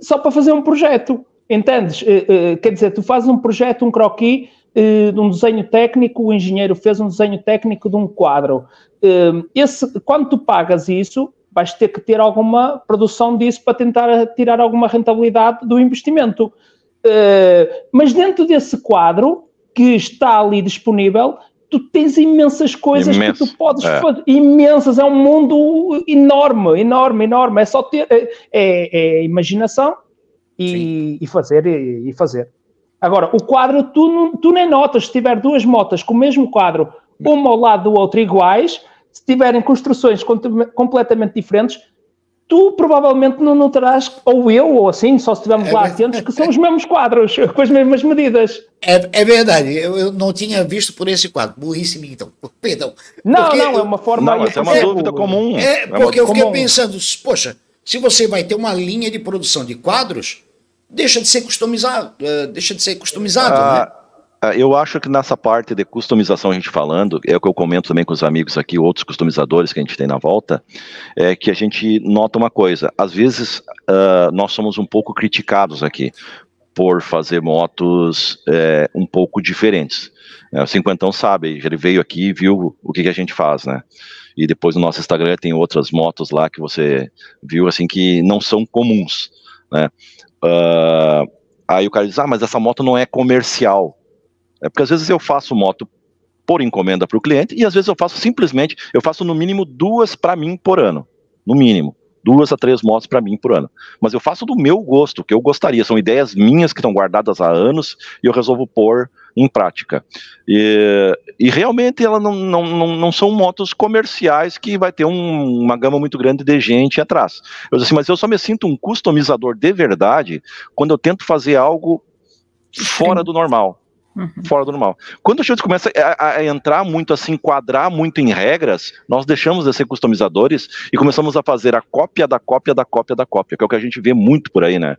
só para fazer um projeto, entendes? Eh, eh, quer dizer, tu fazes um projeto, um croquis, eh, de um desenho técnico, o engenheiro fez um desenho técnico de um quadro. Esse, quando tu pagas isso, vais ter que ter alguma produção disso para tentar tirar alguma rentabilidade do investimento. Mas dentro desse quadro que está ali disponível, tu tens imensas coisas Imenso. que tu podes é. fazer, imensas, é um mundo enorme, enorme, enorme, é só ter, é, é, é imaginação e, e, fazer, e, e, fazer. Agora, o quadro, tu, não, tu nem notas, se tiver duas motas com o mesmo quadro, uma ao lado do outro iguais, se tiverem construções completamente diferentes, tu provavelmente não notarás, ou eu, ou assim, só se estivermos é lá atentos, que são os mesmos quadros, com as mesmas medidas. É, é verdade, eu, eu, não tinha visto por esse quadro, burrice minha então, perdão. Não, não, é uma forma... Não, isso é uma é, dúvida comum. É, é porque eu fiquei comum. pensando, poxa, se você vai ter uma linha de produção de quadros, deixa de ser customizado, eh, deixa de ser customizado, ah, né? Ah, eu acho que nessa parte de customização, a gente falando, é o que eu comento também com os amigos aqui, outros customizadores que a gente tem na volta, é que a gente nota uma coisa: às vezes uh, nós somos um pouco criticados aqui por fazer motos é, um pouco diferentes. É, o Cinquentão sabe, ele veio aqui e viu o que, que a gente faz, né? E depois no nosso Instagram tem outras motos lá que você viu, assim, que não são comuns, né? Uh, aí o cara diz, ah, mas essa moto não é comercial. É porque às vezes eu faço moto por encomenda para o cliente e às vezes eu faço simplesmente, eu faço no mínimo duas para mim por ano, no mínimo duas a três motos para mim por ano. Mas eu faço do meu gosto, que eu gostaria. São ideias minhas que estão guardadas há anos e eu resolvo pôr em prática. E, e realmente elas não, não, não, não, são motos comerciais que vai ter um, uma gama muito grande de gente atrás. Eu assim, mas eu só me sinto um customizador de verdade quando eu tento fazer algo fora do normal uhum. fora do normal. Quando o Chutes começa a, a, entrar muito, a assim, se enquadrar muito em regras, nós deixamos de ser customizadores e começamos a fazer a cópia da cópia da cópia da cópia, que é o que a gente vê muito por aí, né?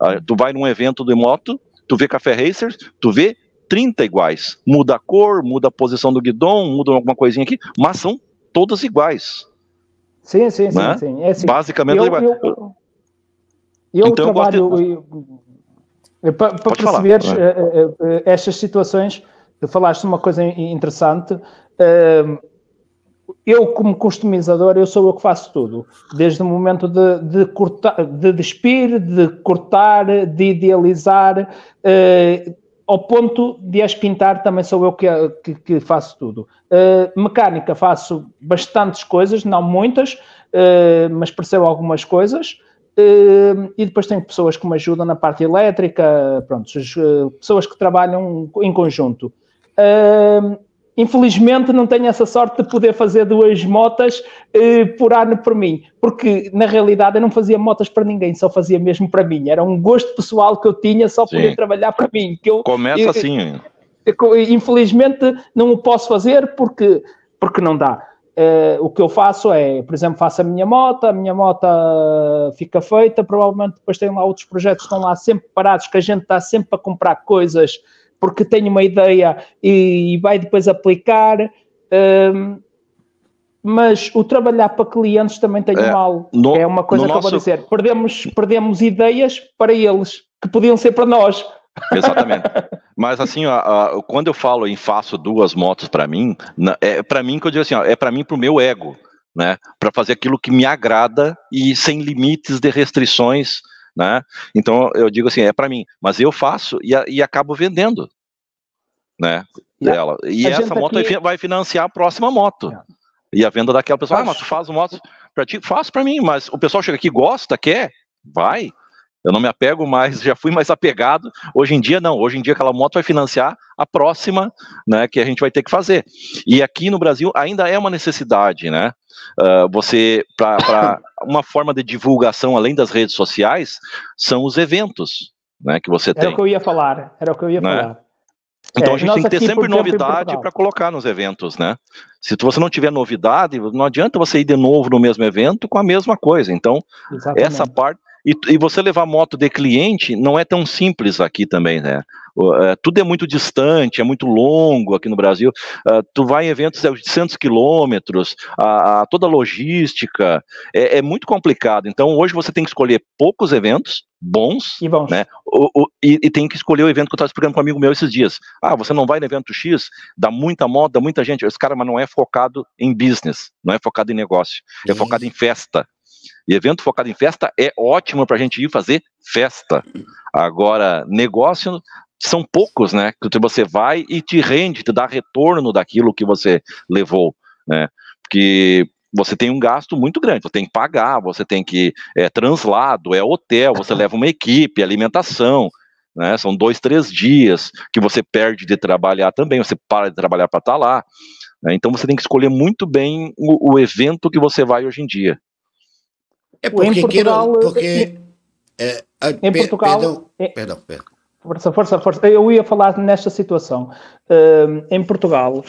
Ah, tu vai num evento do moto, tu vê Café Racers, tu vê 30 iguais. Muda a cor, muda a posição do guidão, muda alguma coisinha aqui, mas são todas iguais. Sim, sim, né? sim, sim. É, sim. Basicamente, eu, eu, é eu, eu então, trabalho, eu gosto de... Eh, para, para perceberes é? eh, eh, estas situações, falaste uma coisa interessante. Ehm, eu, como customizador, eu sou eu que faço tudo. Desde o momento de, de cortar, de despir, de cortar, de idealizar, ao ponto de as pintar também sou eu que, que, que faço tudo. Uh, mecânica faço bastantes coisas, não muitas, uh, mas percebo algumas coisas. Ehm, e depois tenho pessoas que me ajudam na parte elétrica, pronto, pessoas que trabalham em conjunto. Ehm, infelizmente não tenho essa sorte de poder fazer duas motas eh, por ano por mim, porque na realidade eu não fazia motas para ninguém, só fazia mesmo para mim. Era um gosto pessoal que eu tinha só Sim. poder trabalhar para mim. Que eu, Começa eu, assim. Eu, infelizmente não o posso fazer porque, porque não dá. Uh, o que eu faço é, por exemplo, faço a minha moto, a minha moto eh, fica feita, provavelmente depois tem lá outros projetos que estão lá sempre parados, que a gente está sempre a comprar coisas porque tem uma ideia e, vai depois aplicar. Uh, mas o trabalhar para clientes também tem é, mal. No, é uma coisa no que eu vou dizer. Perdemos, perdemos ideias para eles, que podiam ser para nós, Exatamente. Mas assim, ó, ó, quando eu falo em faço duas motos para mim, é para mim que eu digo assim, ó, é para mim para o meu ego, né? Para fazer aquilo que me agrada e sem limites de restrições, né? Então eu digo assim, é para mim, mas eu faço e, e acabo vendendo, né? Dela. E a essa moto aqui... vai financiar a próxima moto. É. E a venda daquela pessoa, ah, mas tu faz moto para ti? Faço para mim, mas o pessoal chega aqui, gosta, quer, vai, eu não me apego mais, já fui mais apegado. Hoje em dia, não. Hoje em dia, aquela moto vai financiar a próxima, né, que a gente vai ter que fazer. E aqui no Brasil ainda é uma necessidade, né? Uh, você, para uma forma de divulgação além das redes sociais, são os eventos, né, que você era tem. Era o que eu ia falar. Era o que eu ia né? falar. Então é, a gente tem que ter sempre novidade para colocar nos eventos, né? Se você não tiver novidade, não adianta você ir de novo no mesmo evento com a mesma coisa. Então, Exatamente. essa parte e, e, você levar moto de cliente não é tão simples aqui também, né? Uh, tudo é muito distante, é muito longo aqui no Brasil. Uh, tu vai em eventos de 800 quilômetros, a, a, toda a logística é, é, muito complicado. Então hoje você tem que escolher poucos eventos bons, e bons. né? O, o, e, e, tem que escolher o evento que eu estava explicando com um amigo meu esses dias. Ah, você não vai no evento X, dá muita moda, muita gente. Esse cara, mas não é focado em business, não é focado em negócio, é focado em festa e evento focado em festa é ótimo para a gente ir fazer festa. Agora, negócio são poucos, né? Que você vai e te rende, te dá retorno daquilo que você levou, né? Porque você tem um gasto muito grande, você tem que pagar, você tem que é, translado, é hotel, você leva uma equipe, alimentação, né? São dois, três dias que você perde de trabalhar também, você para de trabalhar para estar tá lá. Né? Então você tem que escolher muito bem o, o evento que você vai hoje em dia. É porque, em Portugal, quero, eh, porque é, é, em Portugal, perdão, é, perdão, perdão. Força, força, força. Eu ia falar nesta situação. Uh, em Portugal, uh,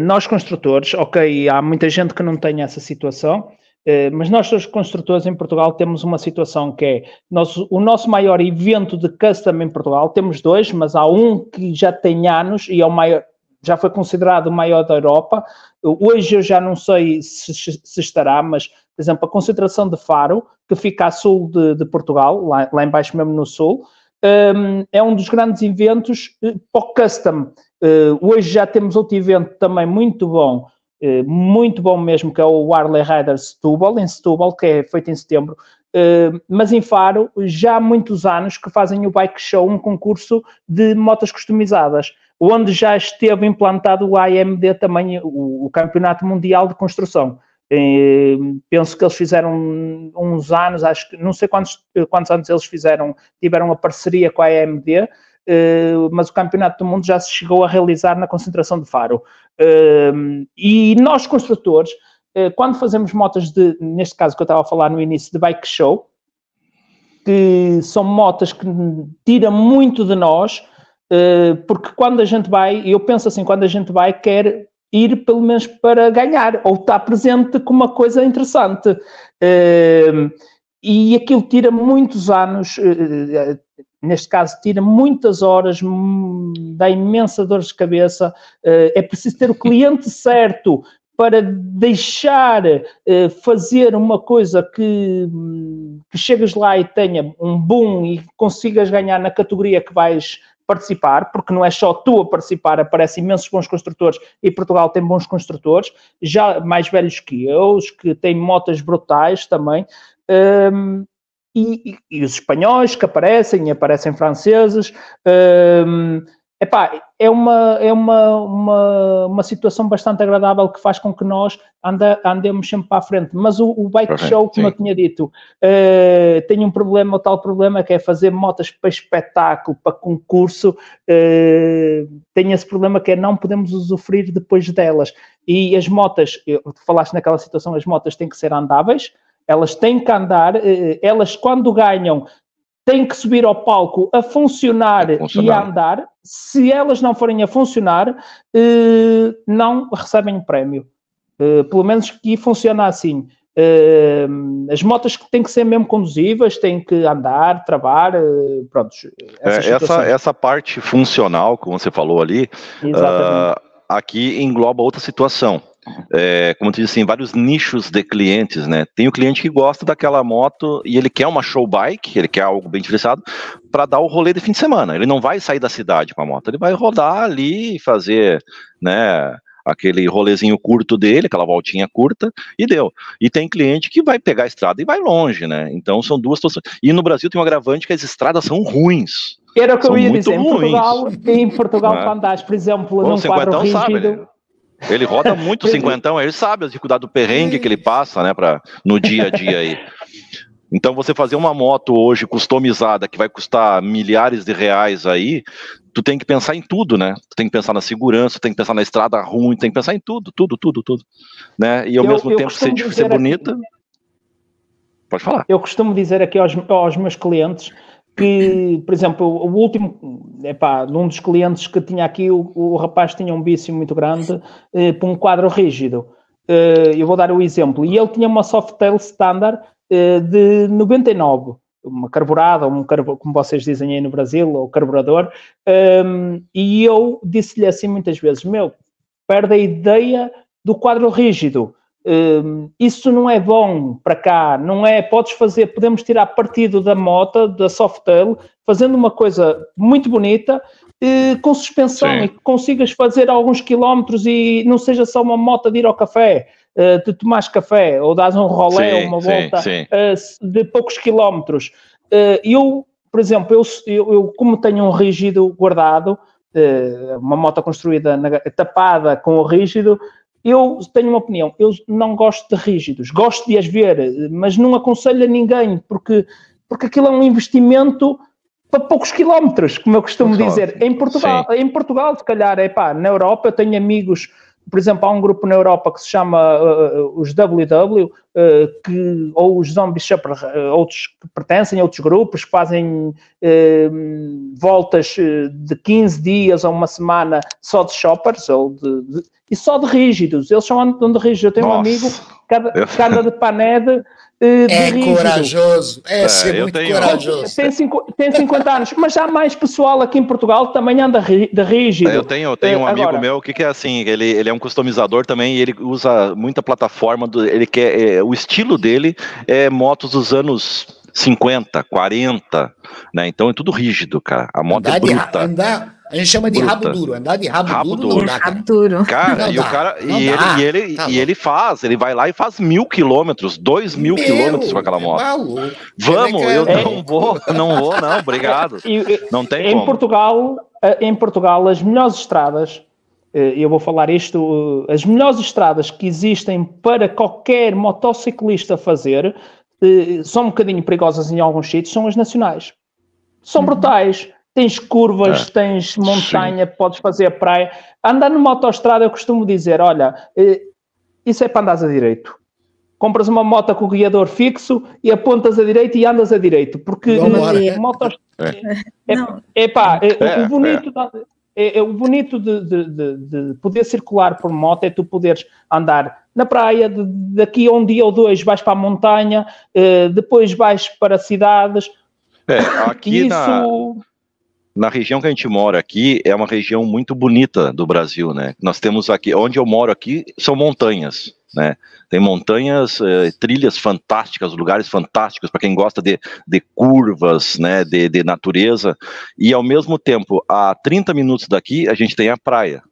nós construtores, ok, há muita gente que não tem essa situação, uh, mas nós, os construtores em Portugal, temos uma situação que é nosso, o nosso maior evento de custom em Portugal. Temos dois, mas há um que já tem anos e é o maior, já foi considerado o maior da Europa. Hoje eu já não sei se, se estará, mas, por exemplo, a concentração de Faro, que fica a sul de, de Portugal, lá, lá embaixo mesmo no sul, um, é um dos grandes eventos uh, para o custom. Uh, hoje já temos outro evento também muito bom, uh, muito bom mesmo, que é o Harley Rider Setúbal, em Setúbal, que é feito em setembro, Uh, mas em Faro já há muitos anos que fazem o Bike Show, um concurso de motas customizadas onde já esteve implantado o AMD também, o, o Campeonato Mundial de Construção. Eh, penso que eles fizeram uns anos, acho que não sei quantos, quantos anos eles fizeram, tiveram uma parceria com a AMD, eh, mas o Campeonato do Mundo já se chegou a realizar na concentração de Faro. Eh, e nós, construtores, quando fazemos motas de, neste caso que eu estava a falar no início, de bike show, que são motas que tiram muito de nós, eh, porque quando a gente vai, eu penso assim, quando a gente vai, quer ir pelo menos para ganhar ou estar presente com uma coisa interessante. Eh, e aquilo tira muitos anos, eh, neste caso, tira muitas horas, hum, dá imensa dor de cabeça. É preciso ter o cliente certo para deixar fazer uma coisa que, hum, que chegas lá e tenha um boom e consigas ganhar na categoria que vais participar, porque não é só tu a participar, aparecem imensos bons construtores e Portugal tem bons construtores, já mais velhos que eu, que têm motas brutais também. Um, e, e, e, os espanhóis que aparecem, e aparecem franceses, um, Epá, é uma, é uma, uma, uma situação bastante agradável que faz com que nós anda, andemos sempre para a frente. Mas o, o bike show, como sim. eu tinha dito, uh, eh, tem um problema, o tal problema que é fazer motas para espetáculo, para concurso, uh, eh, tem esse problema que é não podemos usufruir depois delas. E as motas, falaste naquela situação, as motas têm que ser andáveis, elas têm que andar, eh, elas quando ganham têm que subir ao palco a funcionar, a funcionar, e a andar. Se elas não forem a funcionar, eh, não recebem o prémio. Eh, pelo menos que funciona assim. Eh, as motas têm que ser mesmo conduzíveis, têm que andar, travar, pronto. É, essa, essa parte funcional, como você falou ali, Exatamente. Uh, aqui engloba outra situação. É, como tu disse, assim, vários nichos de clientes, né? Tem o cliente que gosta daquela moto e ele quer uma show bike, ele quer algo bem diferenciado para dar o rolê de fim de semana. Ele não vai sair da cidade com a moto, ele vai rodar ali e fazer, né? Aquele rolezinho curto dele, aquela voltinha curta, e deu. E tem cliente que vai pegar a estrada e vai longe, né? Então são duas situações. E no Brasil tem um agravante que as estradas são ruins. Era o que eu ia dizer. Em Portugal, em Portugal é? quando estás, por exemplo, Bom, num quadro rígido... Sabe, né? ele roda muito cinquentão, ele sabe a dificuldade do perrengue que ele passa, né, pra, no dia a dia aí. Então você fazer uma moto hoje customizada que vai custar milhares de reais aí, tu tem que pensar em tudo, né? Tu tem que pensar na segurança, tem que pensar na estrada ruim, tem que pensar em tudo, tudo, tudo, tudo, né? E ao eu, mesmo eu tempo ser, ser bonita. Aqui, Pode falar. Eu costumo dizer aqui aos, aos meus clientes que, por exemplo, o último, epá, num dos clientes que tinha aqui, o, o rapaz tinha um vício muito grande eh, para um quadro rígido. Eh, eu vou dar o um exemplo. E ele tinha uma Softail standard eh, de 99, uma carburada, um carbo como vocês dizem aí no Brasil, ou carburador. Ehm, e eu disse-lhe assim muitas vezes: Meu, perde a ideia do quadro rígido. Hum, isso não é bom para cá, não é? Podes fazer, podemos tirar partido da mota, da Softail, fazendo uma coisa muito bonita, eh, com suspensão Sim. e que consigas fazer alguns quilómetros e não seja só uma mota de ir ao café. Eh, de tomares café ou dás um rolê, ou uma volta sim, eh, sim. de poucos quilómetros. eu, por exemplo, eu, eu, eu, como tenho um rígido guardado, uma moto construída na, tapada com o rígido, eu tenho uma opinião, eu não gosto de rígidos, gosto de as ver, mas não aconselho a ninguém, porque, porque aquilo é um investimento para poucos quilómetros, como eu costumo dizer. Em Portugal, em Portugal, se calhar, é pá, na Europa eu tenho amigos por exemplo, há um grupo na Europa que se chama uh, os WW, uh, eh, que, ou os zombies, outros que pertencem a outros grupos, que fazem voltas de 15 dias a uma semana só de shoppers ou de, de, e só de rígidos. Eles são de rígidos. Eu tenho Nossa. um amigo que anda de Paned eh, é rígido. corajoso, é, é ser muito tenho... corajoso. Tem, tem 50 anos, mas há mais pessoal aqui em Portugal que também anda de rígido. Eu tenho, eu tenho um eh, amigo Agora, meu que, que é assim, ele, ele é um customizador também e ele usa muita plataforma, do, ele quer, é, o estilo dele é motos dos anos 50, 40, né? Então é tudo rígido, cara. A moto é andar é bruta. De, andar, a gente chama de Bruta. rabo duro. Andar de rabo, rabo duro, duro, não dá, cara. Rabo duro. Cara, não e dá, o cara. E ele, e, ele, tá e ele faz, ele vai lá e faz mil quilômetros, dois mil Meu, quilômetros com aquela é moto. Vamos, é eu é. não vou, não vou, não, obrigado. E, não tem em como. Portugal, eh, em Portugal, as melhores estradas, eh, eu vou falar isto, eh, as melhores estradas que existem para qualquer motociclista fazer são um bocadinho perigosas em alguns sítios, são as nacionais. São uhum. brutais. Uhum Tens curvas, ah, tens montanha, Sim. podes fazer a praia. Andar numa autoestrada, eu costumo dizer: olha, eh, isso é para andares a direito. Compras uma moto com o guiador fixo e apontas a direito e andas a direito, porque a é, é, é, é pá, é, o bonito, de, de, de, de, poder circular por moto é tu poderes andar na praia, daqui a um dia ou dois vais para a montanha, eh, depois vais para cidades. É, aqui Isso... na, na região que a gente mora aqui, é uma região muito bonita do Brasil, né? Nós temos aqui, onde eu moro aqui, são montanhas, né? Tem montanhas, eh, trilhas fantásticas, lugares fantásticos para quem gosta de, de curvas, né? De, de natureza. E ao mesmo tempo, a 30 minutos daqui, a gente tem a praia.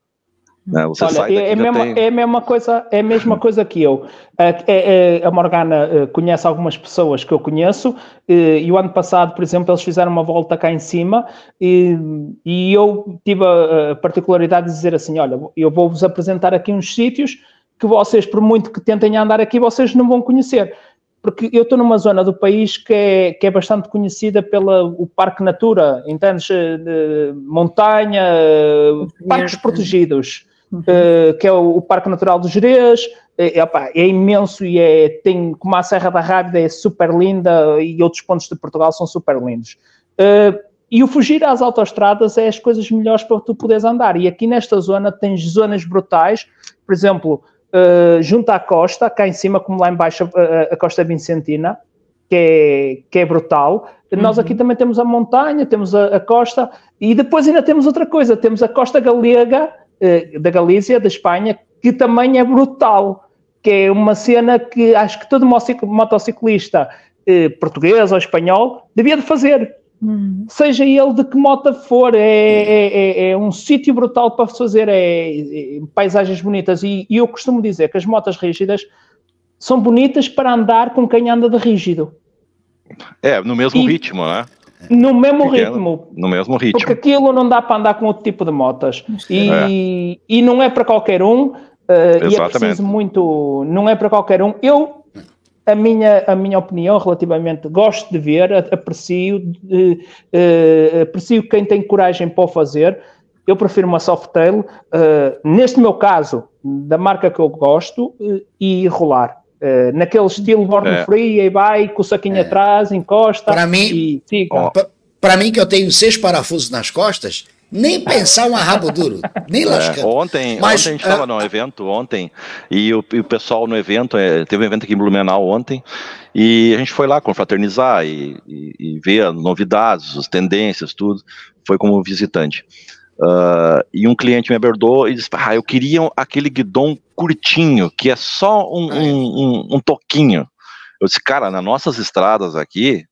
Olha, é, mesma, tem... é, mesma, coisa, é a mesma uhum. coisa que eu. A, a, é, é, a Morgana eh, conhece algumas pessoas que eu conheço eh, e o ano passado, por exemplo, eles fizeram uma volta cá em cima e, e eu tive a, a particularidade de dizer assim: Olha, eu vou-vos apresentar aqui uns sítios que vocês, por muito que tentem andar aqui, vocês não vão conhecer porque eu estou numa zona do país que é, que é bastante conhecida pelo Parque Natura, entendes? Eh, montanha, parques protegidos uh, que é o, o, Parque Natural do Jerez. Eh, é, opa, é, imenso e é, tem, como a Serra da Rábida é super linda e outros pontos de Portugal são super lindos. Uh, e o fugir às autoestradas é as coisas melhores para tu poderes andar. E aqui nesta zona tens zonas brutais, por exemplo, uh, junto à costa, cá em cima, como lá embaixo uh, a costa Vincentina, que é, que é brutal. Uhum. Nós aqui também temos a montanha, temos a, a, costa, e depois ainda temos outra coisa, temos a costa galega, eh, da Galícia, da Espanha, que também é brutal, que é uma cena que acho que todo motociclista eh, português ou espanhol devia de fazer. Uhum. Seja ele de que moto for, é, é, é, é um sítio brutal para se fazer, é, é, paisagens bonitas. E, e, eu costumo dizer que as motas rígidas são bonitas para andar com quem anda de rígido. É, no mesmo e, ritmo, lá. No mesmo aquela, ritmo. No mesmo ritmo. Porque aquilo não dá para andar com outro tipo de motas. E, é. e não é para qualquer um. Uh, e é preciso muito. Não é para qualquer um. Eu, a minha, a minha opinião relativamente, gosto de ver, aprecio, de, uh, aprecio quem tem coragem para o fazer. Eu prefiro uma soft uh, eh, neste meu caso, da marca que eu gosto, e rolar. Uh, naquele estilo born é. free, aí vai, com o saquinho é. atrás, encosta para mim, e oh. Para mim, que eu tenho seis parafusos nas costas, nem pensar um rabo duro, nem é, lascar É, ontem, Mas, ontem a gente estava uh, ah, num evento, ontem, e o, e o pessoal no evento, é, teve um evento aqui em Blumenau ontem, e a gente foi lá confraternizar e, e, e ver novidades, as tendências, tudo, foi como visitante. Uh, e um cliente me abordou e disse: Ah, eu queria aquele guidon curtinho, que é só um, ah, é. um, um, um toquinho. Eu disse: Cara, nas nossas estradas aqui,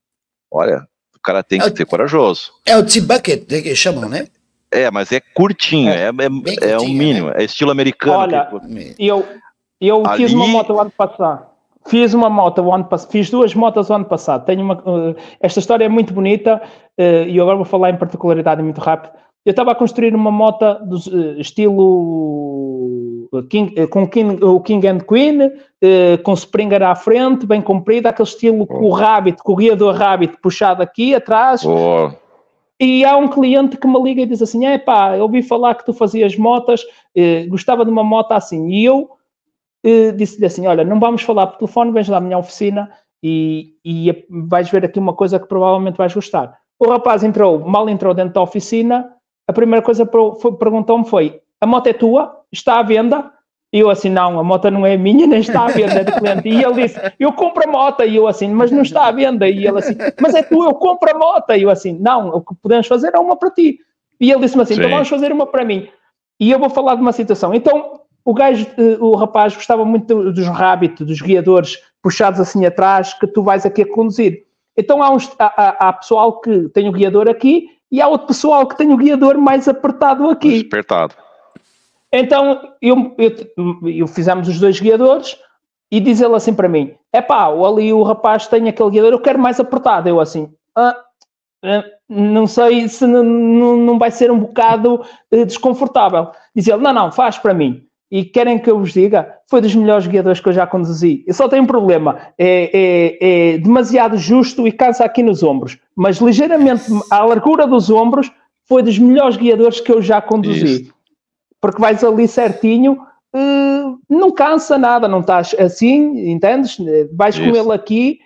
olha, o cara tem que é ser corajoso. É o T-Bucket né, que chamam, né? É, mas é curtinho, é, é, é curtinho, é o mínimo, né? é estilo americano. Olha, que... eu, eu Ali... fiz uma moto o ano passado. Fiz uma moto o ano passado, fiz duas motas o ano passado. Tenho uma, uh, esta história é muito bonita uh, e agora vou falar em particularidade muito rápido eu estava a construir uma moto do eh, estilo eh, King, eh, com King, o King and Queen, uh, com springer à frente, bem comprida, aquele estilo oh. com o rabbit, com o rabbit puxado aqui atrás. Oh. E há um cliente que me liga e diz assim: é pá, eu ouvi falar que tu fazias motas, gostava de uma moto assim. E eu disse-lhe assim: olha, não vamos falar por telefone, vens lá à minha oficina e, e vais ver aqui uma coisa que provavelmente vais gostar. O rapaz entrou, mal entrou dentro da oficina, a primeira coisa que perguntou-me foi: a moto é tua? Está à venda? E eu assim, não, a moto não é minha, nem está à venda, é do cliente. E ele disse, eu compro a moto. E eu assim, mas não está à venda. E ele assim, mas é tu, eu compro a moto. E eu assim, não, o que podemos fazer é uma para ti. E ele disse-me assim, então Sim. então vamos fazer uma para mim. E eu vou falar de uma situação. Então, o gajo, eh, o rapaz gostava muito dos rabbit, dos guiadores puxados assim atrás, que tu vais aqui a conduzir. Então, há, uns, há, há pessoal que tem o guiador aqui e há outro pessoal que tem o guiador mais apertado aqui. Mais apertado. Então, eu, eu, eu fizemos os dois guiadores e diz ele assim para mim, é pá, ali o rapaz tem aquele guiador, eu quero mais apertado. Eu assim, ah, ah, não sei se não, não vai ser um bocado eh, desconfortável. Diz ele, não, não, faz para mim. E querem que eu vos diga, foi dos melhores guiadores que eu já conduzi. Eu só tenho um problema, é, é, é demasiado justo e cansa aqui nos ombros. Mas ligeiramente à largura dos ombros, foi dos melhores guiadores que eu já conduzi. Isso. Porque vais ali certinho, eh, não cansa nada, não estás assim, entendes? Vais isso. com ele aqui.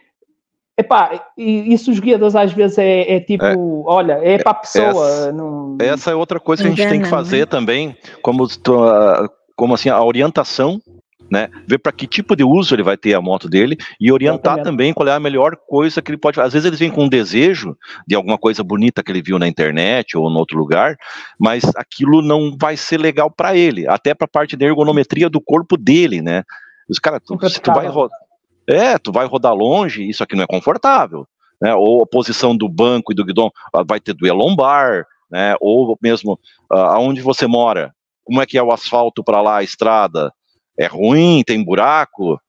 Epá, isso os guiadores às vezes é, é tipo, é, olha, é para a é, pessoa. Essa, não... essa, é outra coisa que a gente tem que é? fazer também, como ah, como assim a orientação, né? Ver para que tipo de uso ele vai ter a moto dele e orientar também qual é a melhor coisa que ele pode. Às vezes eles vêm com um desejo de alguma coisa bonita que ele viu na internet ou em outro lugar, mas aquilo não vai ser legal para ele, até para a parte da ergonometria do corpo dele, né? Os caras, se tu vai rodar, é, tu vai rodar longe, isso aqui não é confortável. Né, ou a posição do banco e do guidão ah, vai ter doer lombar, né, ou mesmo uh, aonde você mora, como é que é o asfalto para lá, a estrada? É ruim, tem buraco?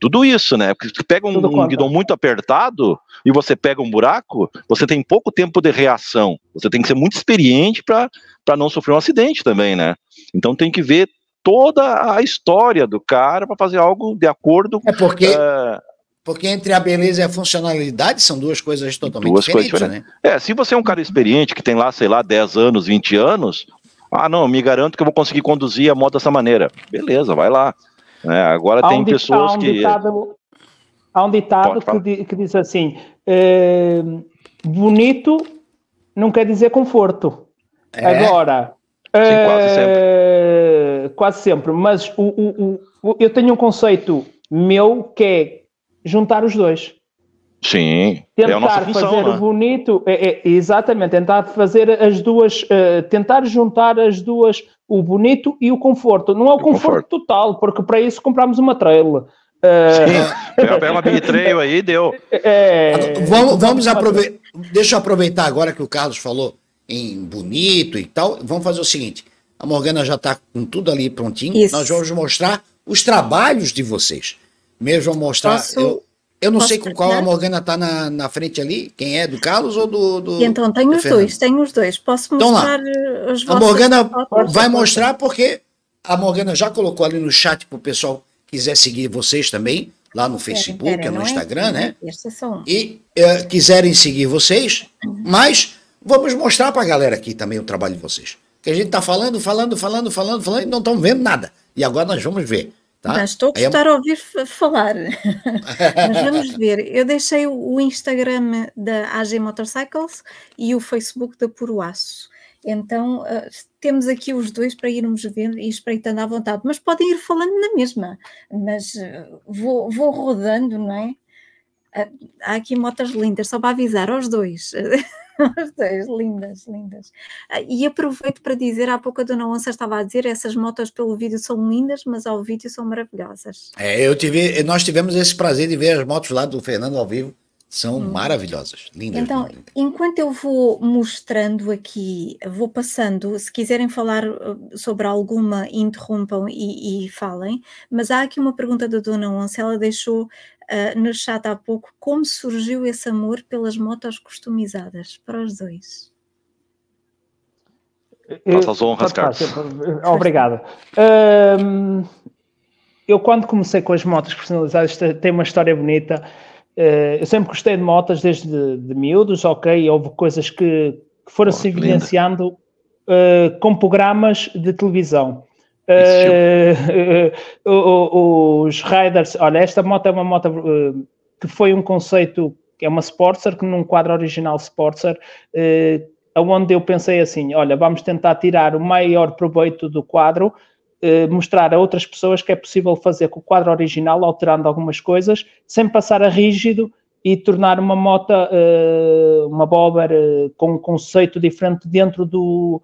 Tudo isso, né? Porque você pega um, um guidão muito apertado e você pega um buraco, você tem pouco tempo de reação. Você tem que ser muito experiente para não sofrer um acidente também, né? Então tem que ver toda a história do cara para fazer algo de acordo. É porque uh, porque entre a beleza e a funcionalidade são duas coisas totalmente duas diferentes, coisas diferentes. né? É, se você é um cara experiente que tem lá, sei lá, 10 anos, 20 anos, ah, não, me garanto que eu vou conseguir conduzir a moto dessa maneira. Beleza, vai lá. É, agora há tem um pessoas há um que. há um ditado que, que, diz assim: eh, bonito não quer dizer conforto. É. Agora. Eh, Sim, quase, sempre. quase sempre. Mas o, o, o, eu tenho um conceito meu que é juntar os dois. Sim, tentar é a nossa função, fazer é? bonito, é, é, exatamente, tentar fazer as duas, uh, tentar juntar as duas, o bonito e o conforto. Não é o, conforto, conforto, total, porque para isso comprámos uma trail. Uh... Sim, uma bela mini trail aí, deu. É... Vamos, vamos aproveitar, deixa eu aproveitar agora que o Carlos falou em bonito e tal, vamos fazer o seguinte, a Morgana já está com tudo ali prontinho, isso. nós vamos mostrar os trabalhos de vocês. Mesmo mostrar... Posso... Eu, eu não Posso sei com terminar? qual a Morgana está na, na frente ali, quem é, do Carlos ou do. do então, tenho do os Fernando? dois, tenho os dois. Posso então mostrar então, eh, os votos? A Morgana fotos? vai mostrar porque a Morgana já colocou ali no chat para o pessoal quiser seguir vocês também, lá no Facebook, é no é? Instagram, é? né? Uhum, e eh, quiserem seguir vocês, uhum. mas vamos mostrar para a galera aqui também o trabalho de vocês. Que a gente está falando, falando, falando, falando, falando e não estão vendo nada. E agora nós vamos ver. Tá? estou a é gostar de é... ouvir falar. Mas vamos ver. Eu deixei o Instagram da AG Motorcycles e o Facebook da Puro Aço. Então, uh, temos aqui os dois para irmos vendo e espreitando à vontade. Mas podem ir falando na mesma. Mas uh, vou, vou rodando, não é? Uh, há aqui motas lindas, só para avisar aos dois. lindas, lindas. Ah, e aproveito para dizer, há pouco a Dona Onça estava a dizer, essas motos pelo vídeo são lindas, mas ao vídeo são maravilhosas. É, eu tive, nós tivemos esse prazer de ver as motos lá do Fernando ao vivo. São hum. maravilhosas, lindas. Então, lindas. enquanto eu vou mostrando aqui, vou passando, se quiserem falar eh, sobre alguma, interrompam e, e falem, mas há aqui uma pergunta da Dona Onça, ela deixou uh, no chat há pouco, como surgiu esse amor pelas motos customizadas para os dois? Eh, as honras, Carlos. Obrigado. Um, ehm, eu quando comecei com as motos personalizadas, tem uma história bonita. Eh, eu sempre gostei de motas desde de, de miúdos, ok, houve coisas que, que foram oh, se evidenciando uh, com programas de televisão. Uh, uh, os riders, olha, esta moto é uma moto eh, que foi um conceito, que é uma Sportster, que num quadro original Sportster, onde eu pensei assim, olha, vamos tentar tirar o maior proveito do quadro, eh, mostrar a outras pessoas que é possível fazer com o quadro original, alterando algumas coisas, sem passar a rígido e tornar uma moto, eh, uma bobber eh, com um conceito diferente dentro do,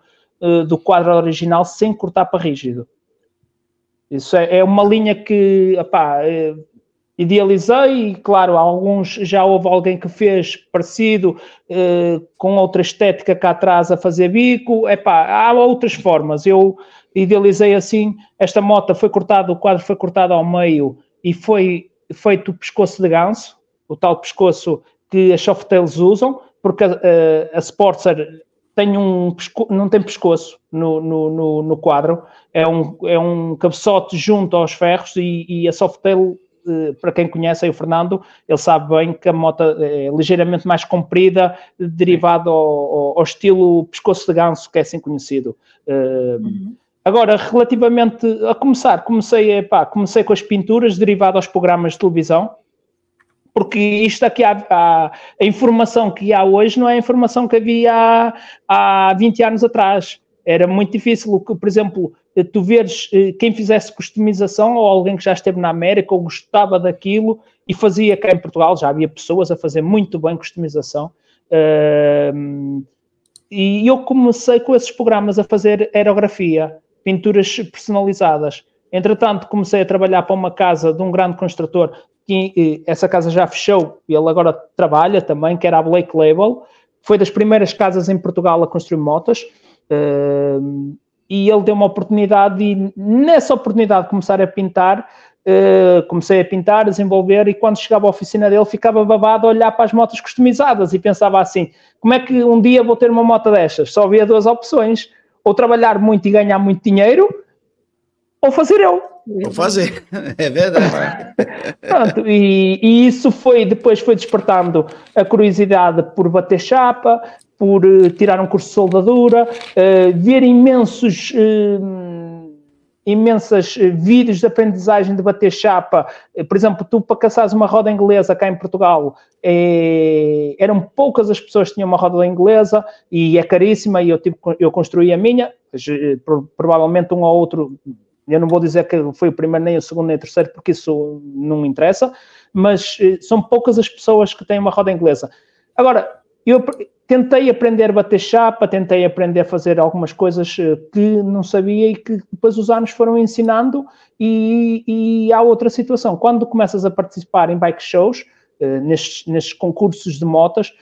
do quadro original, sem cortar para rígido. Isso é, é uma linha que, opá, idealizei e, claro, alguns, já houve alguém que fez parecido com outra estética cá atrás a fazer bico, epá, há outras formas, eu idealizei assim, esta moto foi cortada, o quadro foi cortado ao meio e foi feito o pescoço de ganso, o tal pescoço que as softails usam, porque a, a, a Sportster tem um não tem pescoço no, no, no, no, quadro, é um, é um cabeçote junto aos ferros e, e a Softail, eh, para quem conhece aí o Fernando, ele sabe bem que a moto é ligeiramente mais comprida, derivado ao, ao estilo pescoço de ganso que é assim conhecido. Eh, uhum. Agora, relativamente a começar, comecei, epá, comecei com as pinturas derivadas aos programas de televisão, porque isto aqui, há, há, a informação que há hoje não é a informação que havia há, há 20 anos atrás. Era muito difícil, por exemplo, tu veres eh, quem fizesse customização ou alguém que já esteve na América ou gostava daquilo e fazia cá em Portugal, já havia pessoas a fazer muito bem customização. Uh, e eu comecei com esses programas a fazer aerografia pinturas personalizadas. Entretanto, comecei a trabalhar para uma casa de um grande construtor, que eh, essa casa já fechou, e ele agora trabalha também, que era a Blake Label. Foi das primeiras casas em Portugal a construir motas. Eh, e ele deu uma oportunidade e nessa oportunidade de começar a pintar, uh, comecei a pintar, desenvolver e quando chegava à oficina dele ficava babado a olhar para as motos customizadas e pensava assim, como é que um dia vou ter uma moto destas? Só havia duas opções, ou trabalhar muito e ganhar muito dinheiro, ou fazer eu. Vou fazer, é verdade. Pronto, e, e, isso foi, depois foi despertando a curiosidade por bater chapa, por uh, tirar um curso de soldadura, uh, ver imensos uh, imensas eh, vídeos de aprendizagem de bater chapa. Eh, por exemplo, tu para caçares uma roda inglesa cá em Portugal, eh, eram poucas as pessoas que tinham uma roda inglesa e é caríssima e eu, tipo, eu construí a minha, provavelmente um ou outro, eu não vou dizer que foi o primeiro, nem o segundo, nem o terceiro, porque isso não interessa, mas são poucas as pessoas que têm uma roda inglesa. Agora, eu, tentei aprender a bater chapa, tentei aprender a fazer algumas coisas eh, que não sabia e que depois os anos foram ensinando. E, e há outra situação, quando começas a participar em bike shows, eh, nestes, nestes concursos de motas,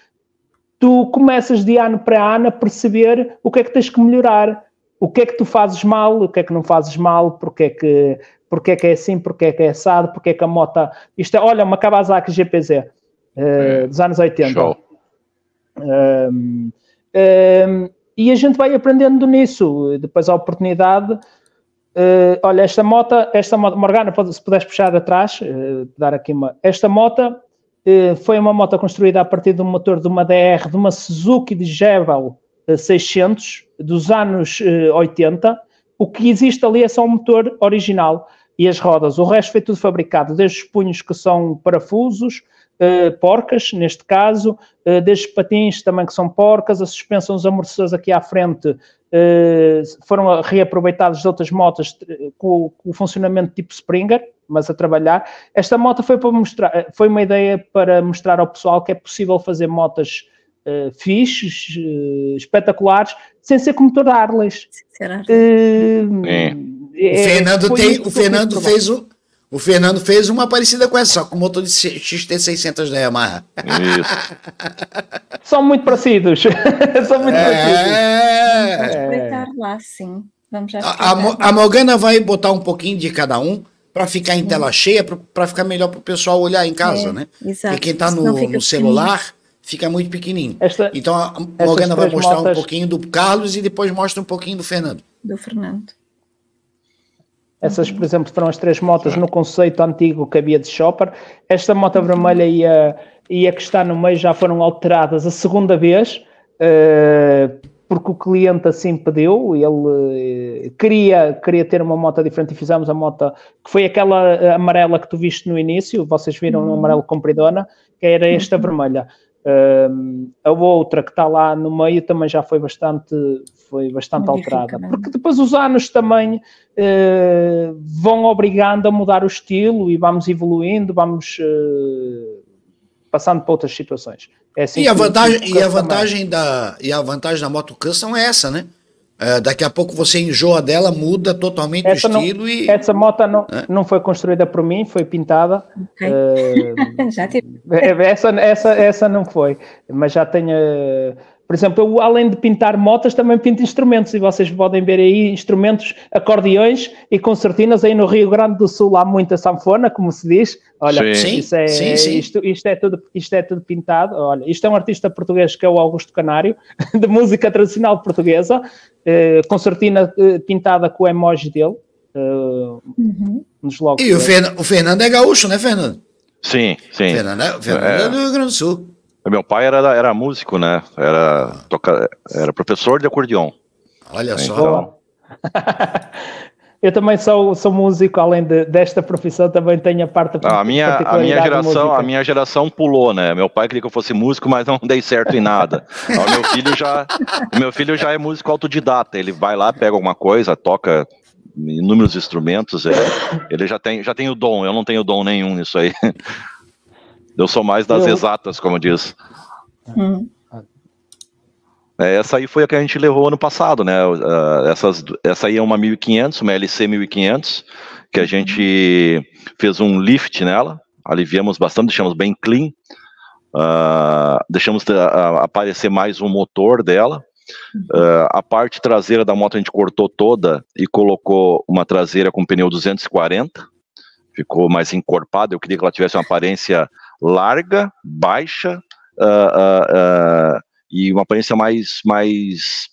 tu começas de ano para ano a perceber o que é que tens que melhorar, o que é que tu fazes mal, o que é que não fazes mal, porque é que, porque é, que é assim, porque é que é assado, porque é que a moto. Isto é, olha, uma Kawasaki GPZ uh, eh, é, dos anos 80. Show um, um, e a gente vai aprendendo nisso. Depois a oportunidade. Uh, olha, esta moto, esta moto, Morgana, se puderes puxar atrás, uh, dar aqui uma. Esta moto uh, foi uma moto construída a partir de um motor de uma DR, de uma Suzuki de Jebel 600 dos anos 80. O que existe ali é só o um motor original e as rodas. O resto foi tudo fabricado, desde os punhos que são parafusos, eh, porcas, neste caso, uh, desde patins também que são porcas, as suspensões amortecedoras amortecedores aqui à frente uh, foram reaproveitadas de outras motas com, com, o funcionamento tipo Springer, mas a trabalhar. Esta moto foi para mostrar, foi uma ideia para mostrar ao pessoal que é possível fazer motas uh, fixes, uh, espetaculares, sem ser com motor Harley. Uh, é. é, o Fernando, tem, o Fernando fez o o Fernando fez uma parecida com essa, só com o motor de XT600 da Yamaha. Isso. São muito parecidos. São muito é... parecidos. É... Vamos explicar lá, sim. Vamos já a, a, a Morgana vai botar um pouquinho de cada um para ficar em tela cheia, para ficar melhor para o pessoal olhar em casa, é, né? Exato. Porque quem está no, no, celular fica muito pequenininho. Esta, então a Morgana vai mostrar motas... um pouquinho do Carlos e depois mostra um pouquinho do Fernando. Do Fernando. Essas, uhum. por exemplo, foram as três motas no conceito antigo que havia de shopper. Esta moto uhum. vermelha e a, e a que está no meio já foram alteradas a segunda vez, uh, porque o cliente assim pediu. Ele eh, queria, queria ter uma moto diferente e fizemos a moto que foi aquela eh, amarela que tu viste no início. Vocês viram uhum. no amarelo compridona, que era esta uhum. vermelha. Um, a outra que está lá no meio também já foi bastante, foi bastante alterada, né? porque depois os anos também uh, vão obrigando a mudar o estilo e vamos evoluindo, vamos uh, passando para outras situações É assim e, a vantagem, e, a vantagem da, e a vantagem da motocross é essa, né? Uh, daqui a pouco você enjoa dela, muda totalmente essa o estilo não, e. Essa moto não, é? não foi construída por mim, foi pintada. Okay. Uh, já tive. Eh, essa, essa, essa não foi, mas já tenho. Uh, por exemplo, eu além de pintar motas, também pinto instrumentos, e vocês podem ver aí instrumentos, acordeões e concertinas. Aí no Rio Grande do Sul há muita sanfona, como se diz. Olha, sim. Isso é, sim, sim. Isto, isto, é tudo, isto é tudo pintado. Olha, isto é um artista português que é o Augusto Canário, de música tradicional portuguesa, eh, concertina eh, pintada com o emoji dele. Uh, uhum. E o, o Fernando é gaúcho, não é Fernando? Sim, sim. Fernando, é, Fernando é, é do Rio Grande do Sul. Meu pai era, era músico, né? Era, ah. toca, era professor de acordeão. Olha então... só. Eu também sou, sou músico, além de, desta profissão, também tenho a parte da ah, a minha A minha geração, a minha geração pulou, né? Meu pai queria que eu fosse músico, mas não dei certo em nada. então, meu filho já, meu filho já é músico autodidata. Ele vai lá, pega alguma coisa, toca inúmeros instrumentos. Ele, ele já tem, já tem o dom. Eu não tenho dom nenhum nisso aí. Eu sou mais das eu... exatas, como diz. Hum. É, essa aí foi a que a gente levou ano passado, né? Uh, essas, essa aí é uma 1500, uma LC 1500, que a gente fez um lift nela, aliviamos bastante, deixamos bem clean, uh, deixamos uh, aparecer mais um motor dela. a parte traseira da moto a gente cortou toda e colocou uma traseira com pneu 240, ficou mais encorpada. Eu queria que ela tivesse uma aparência larga, baixa uh, uh, e uma aparência mais, mais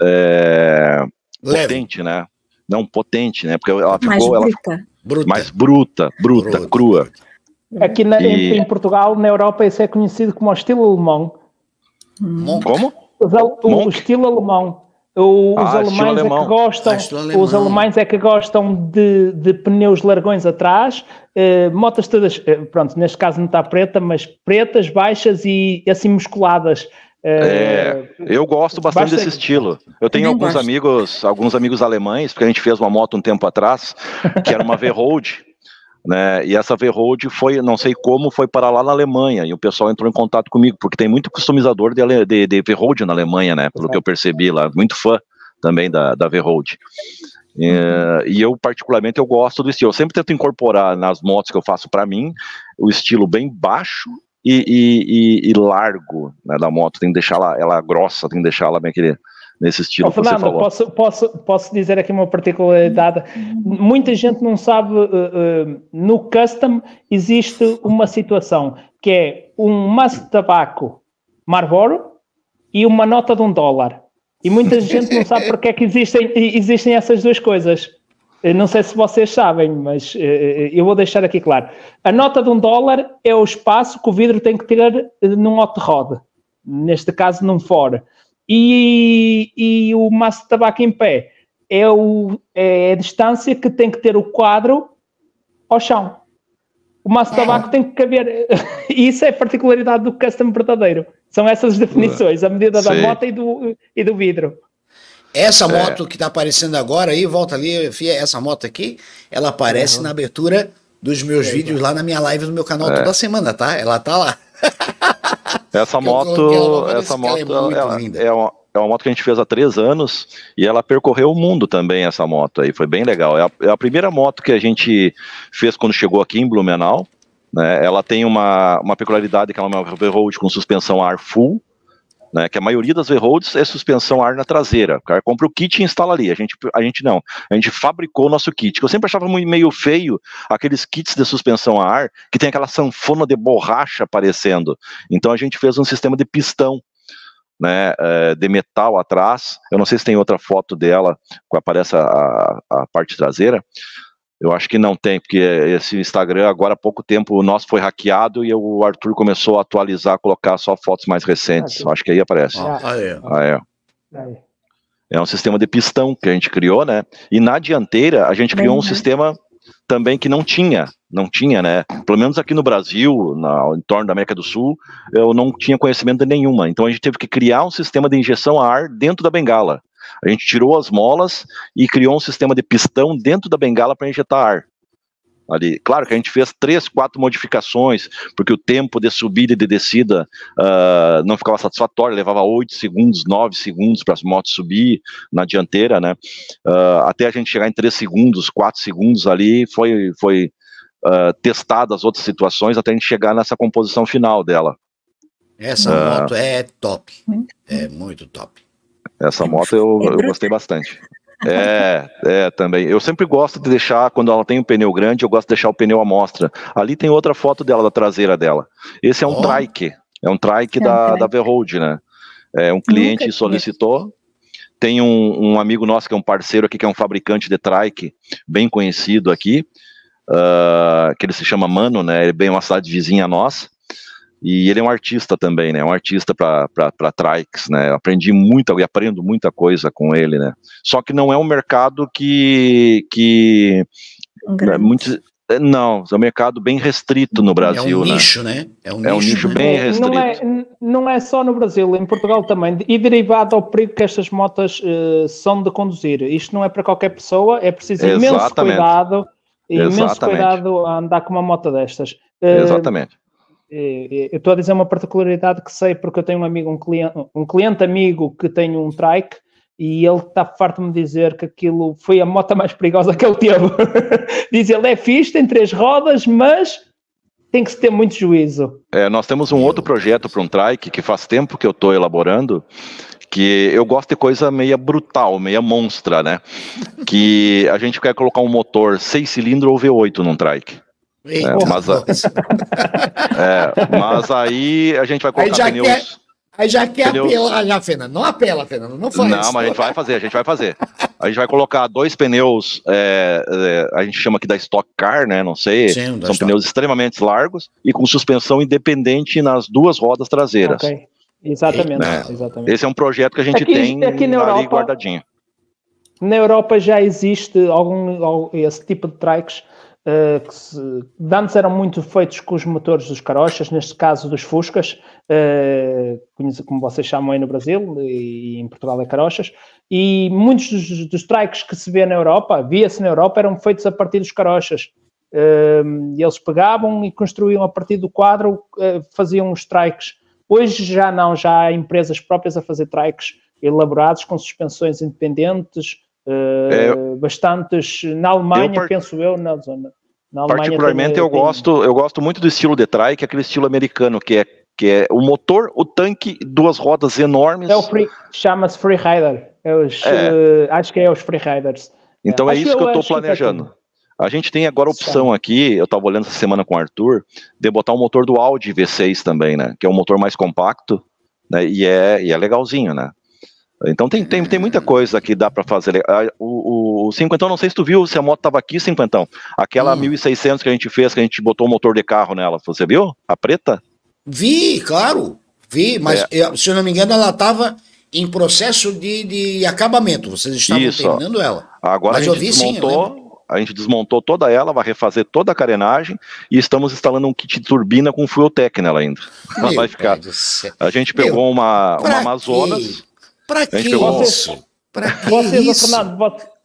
eh, potente, né? Não potente, né? Porque ela ficou mais ela, bruta. mais bruta, bruta, bruta. crua. Aqui é na, e... em, em, Portugal, na Europa, isso é conhecido como hum. o estilo alemão. Como? O, o estilo alemão ah, os alemães é que gostam, ah, os alemães é que gostam de, de pneus largões atrás, eh, motas todas, eh, pronto, neste caso não está preta, mas pretas, baixas e assim musculadas. Eh, é, eu gosto bastante Basta... desse estilo. Eu tenho alguns amigos, alguns amigos alemães, porque a gente fez uma moto um tempo atrás, que era uma V-Road, né? E essa V-Road foi, não sei como, foi para lá na Alemanha, e o pessoal entrou em contato comigo, porque tem muito customizador de, de, de V-Road na Alemanha, né? Pelo que eu percebi lá, muito fã também da, da V-Road. É, e eu, particularmente, eu gosto do estilo. Eu sempre tento incorporar nas motos que eu faço para mim o estilo bem baixo e, e, e, e largo né, da moto. Tem que deixar ela, ela grossa, tem que deixar ela bem aquele nesse estilo oh, Fernando, que você falou. Posso, posso, posso dizer aqui uma particularidade. Muita gente não sabe, uh, uh, no custom existe uma situação que é um maço de tabaco Marlboro e uma nota de um dólar. E muita gente não sabe porque é que existem, existem essas duas coisas. Eu não sei se vocês sabem, mas uh, eu vou deixar aqui claro. A nota de um dólar é o espaço que o vidro tem que ter num hot rod, neste caso num fora e, e o maço de tabaco em pé é, o, é a distância que tem que ter o quadro ao chão. O maço de é. tabaco tem que caber. e isso é a particularidade do custom verdadeiro. São essas definições, a medida da Sim. moto e do, e do vidro. Essa é. moto é. que está aparecendo agora aí, volta ali, é essa moto aqui, ela aparece uhum. na abertura dos meus é, vídeos lá na minha live no meu canal é. toda semana, tá? Ela tá lá. Essa é é moto, essa é moto é, é, uma, é uma moto que a gente fez há três anos e ela percorreu o mundo também, essa moto aí, foi bem legal. É a, é a primeira moto que a gente fez quando chegou aqui em Blumenau, né? Ela tem uma, uma peculiaridade que ela é uma overroad com suspensão ar full, né, que a maioria das V-Holds é suspensão ar na traseira. O cara compra o kit e instala ali. A gente, a gente não. A gente fabricou o nosso kit. Eu sempre achava meio feio aqueles kits de suspensão a ar que tem aquela sanfona de borracha aparecendo. Então a gente fez um sistema de pistão. Né, eh, de metal atrás, eu não sei se tem outra foto dela, que aparece a, a parte traseira, eu acho que não tem, porque esse Instagram, agora há pouco tempo, o nosso foi hackeado e o Arthur começou a atualizar, colocar só fotos mais recentes. Ah, acho que aí aparece. Ah, ah é. Ah, ah é. é. um sistema de pistão que a gente criou, né? E na dianteira, a gente criou um uhum. sistema também que não tinha, não tinha, né? Pelo menos aqui no Brasil, na, em torno da América do Sul, eu não tinha conhecimento nenhuma. Então a gente teve que criar um sistema de injeção a ar dentro da bengala. A gente tirou as molas e criou um sistema de pistão dentro da bengala para injetar ar. Ali. Claro que a gente fez três, quatro modificações, porque o tempo de subida e de descida uh, não ficava satisfatório, levava oito segundos, nove segundos para as motos subir na dianteira, né? Uh, até a gente chegar em três segundos, quatro segundos ali, foi, foi uh, as outras situações até a gente chegar nessa composição final dela. Essa moto é top, é muito top. Essa é moto eu, é eu gostei bastante. É, é, também. Eu sempre gosto de deixar, quando ela tem um pneu grande, eu gosto de deixar o pneu à mostra. Ali tem outra foto dela, da traseira dela. Esse é um oh. trike, é um trike é da, um da Verhold, né? É, um cliente solicitou. Tem um, um, amigo nosso que é um parceiro aqui, que é um fabricante de trike, bem conhecido aqui, uh, que ele se chama Mano, né? Ele é bem uma cidade vizinha nossa. E ele é um artista também, né? É um artista para trikes, né? Eu aprendi muito e aprendo muita coisa com ele, né? Só que não é um mercado que que um né, muitos é, não, é um mercado bem restrito no Brasil. É um né? nicho, né? É um, é um nicho, nicho né? bem restrito. Não é, não é, só no Brasil, em Portugal também. E derivado ao perigo que estas motas uh, são de conduzir. Isto não é para qualquer pessoa, é preciso Exatamente. imenso cuidado. Imenso cuidado a andar com uma moto destas. Uh, Exatamente. É, é, eu estou a dizer uma particularidade que sei porque eu tenho um amigo, um cliente, um cliente amigo que tem um trike e ele está farto de me dizer que aquilo foi a moto mais perigosa que ele teve. Diz ele, é fixe, tem três rodas, mas tem que se ter muito juízo. É, nós temos um outro projeto para um trike que faz tempo que eu estou elaborando, que eu gosto de coisa meia brutal, meia monstra, né? que a gente quer colocar um motor 6 cilindros ou V8 num trike é, mas, a, é, mas aí a gente vai colocar aí pneus. Quer, aí já quer pneus... apelar, já, Fernando. Não apela, Fernando, não faz. Não, isso. mas a gente vai fazer, a gente vai fazer. A gente vai colocar dois pneus, é, é, a gente chama aqui da Stock Car, né? Não sei. Sim, são pneus extremamente largos e com suspensão independente nas duas rodas traseiras. Okay. Exatamente, é, exatamente. Esse é um projeto que a gente aqui, tem aqui na Europa, ali guardadinho. Na Europa já existe algum, esse tipo de trikes eh, que se, antes eram muito feitos com os motores dos carochas, neste caso dos Fuscas, uh, como vocês chamam aí no Brasil e em Portugal é carochas, e muitos dos, dos trikes que se vê na Europa, via-se na Europa, eram feitos a partir dos carochas. Uh, eles pegavam e construíam a partir do quadro, uh, faziam os trikes. Hoje já não, já há empresas próprias a fazer trikes elaborados com suspensões independentes, uh, é, eh, bastantes na Alemanha, eu penso eu, na zona. Na particularmente eu tem... gosto, eu gosto muito do estilo de trai, que é aquele estilo americano, que é, que é o motor, o tanque, duas rodas enormes. É o free, chama-se Freerider. É os, é. Uh, acho que é os Freeriders. Então é, é isso que eu estou é planejando. Que... Assim. A gente tem agora a opção aqui, eu estava olhando essa semana com o Arthur, de botar o um motor do Audi V6 também, né? Que é um motor mais compacto, né? E é, e é legalzinho, né? Então tem, tem, tem muita é. coisa que dá para fazer. Ah, o, o, o Cinquentão, não sei se tu viu, se a moto tava aqui, Cinquentão. Aquela hum. 1600 que a gente fez, que a gente botou o motor de carro nela. Você viu? A preta? Vi, claro. Vi, mas é. eu, se eu não me engano, ela tava em processo de, de acabamento. Vocês estavam Isso. terminando ela. Agora mas a gente vi, desmontou, sim, a gente desmontou toda ela, vai refazer toda a carenagem e estamos instalando um kit de turbina com fuel tech nela ainda. Ela vai ficar. A gente pegou Meu, uma, uma Amazonas. Que? Para que isso? Para que vocês, isso? Fernando,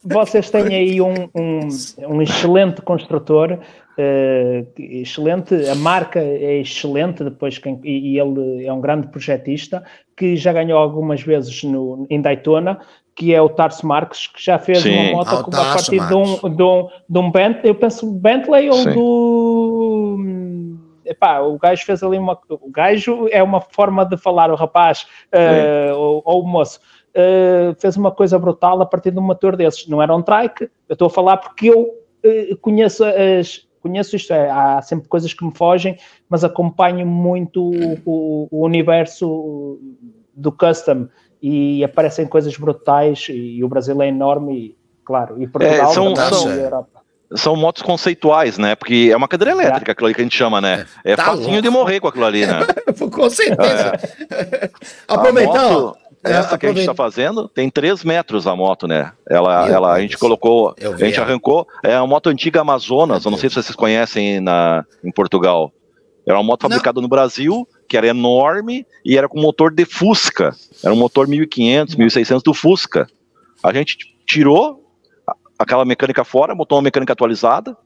vocês têm aí um, um, um excelente construtor, uh, excelente, a marca é excelente, depois quem, e, ele é um grande projetista, que já ganhou algumas vezes no, em Daytona, que é o Tarso Marques, que já fez Sim. uma moto ah, com a partir de um, de, um, de um Bentley, eu penso Bentley ou Sim. do epá, o gajo fez ali uma. O gajo é uma forma de falar, o rapaz uh, ou, ou, o moço. Uh, fez uma coisa brutal a partir de um motor desses. Não era um trike, eu estou a falar porque eu uh, conheço as, conheço isto, é, há sempre coisas que me fogem, mas acompanho muito o, o, universo do custom e aparecem coisas brutais e, o Brasil é enorme e, claro, e é, Portugal é, são, são, e Europa são motos conceituais, né? Porque é uma cadeira tá. elétrica, aquilo ali que a gente chama, né? É, é tá facinho louco. de morrer com aquilo ali, né? com certeza. É. moto, é, essa que a gente está fazendo tem 3 metros a moto, né? Ela, ela, a gente colocou, a gente arrancou. É uma moto antiga Amazonas, eu não sei se vocês conhecem na, em Portugal. Era é uma moto fabricada não. no Brasil, que era enorme e era com motor de Fusca. Era um motor 1500, 1600 do Fusca. A gente tirou aquela mecânica fora, botou uma mecânica atualizada,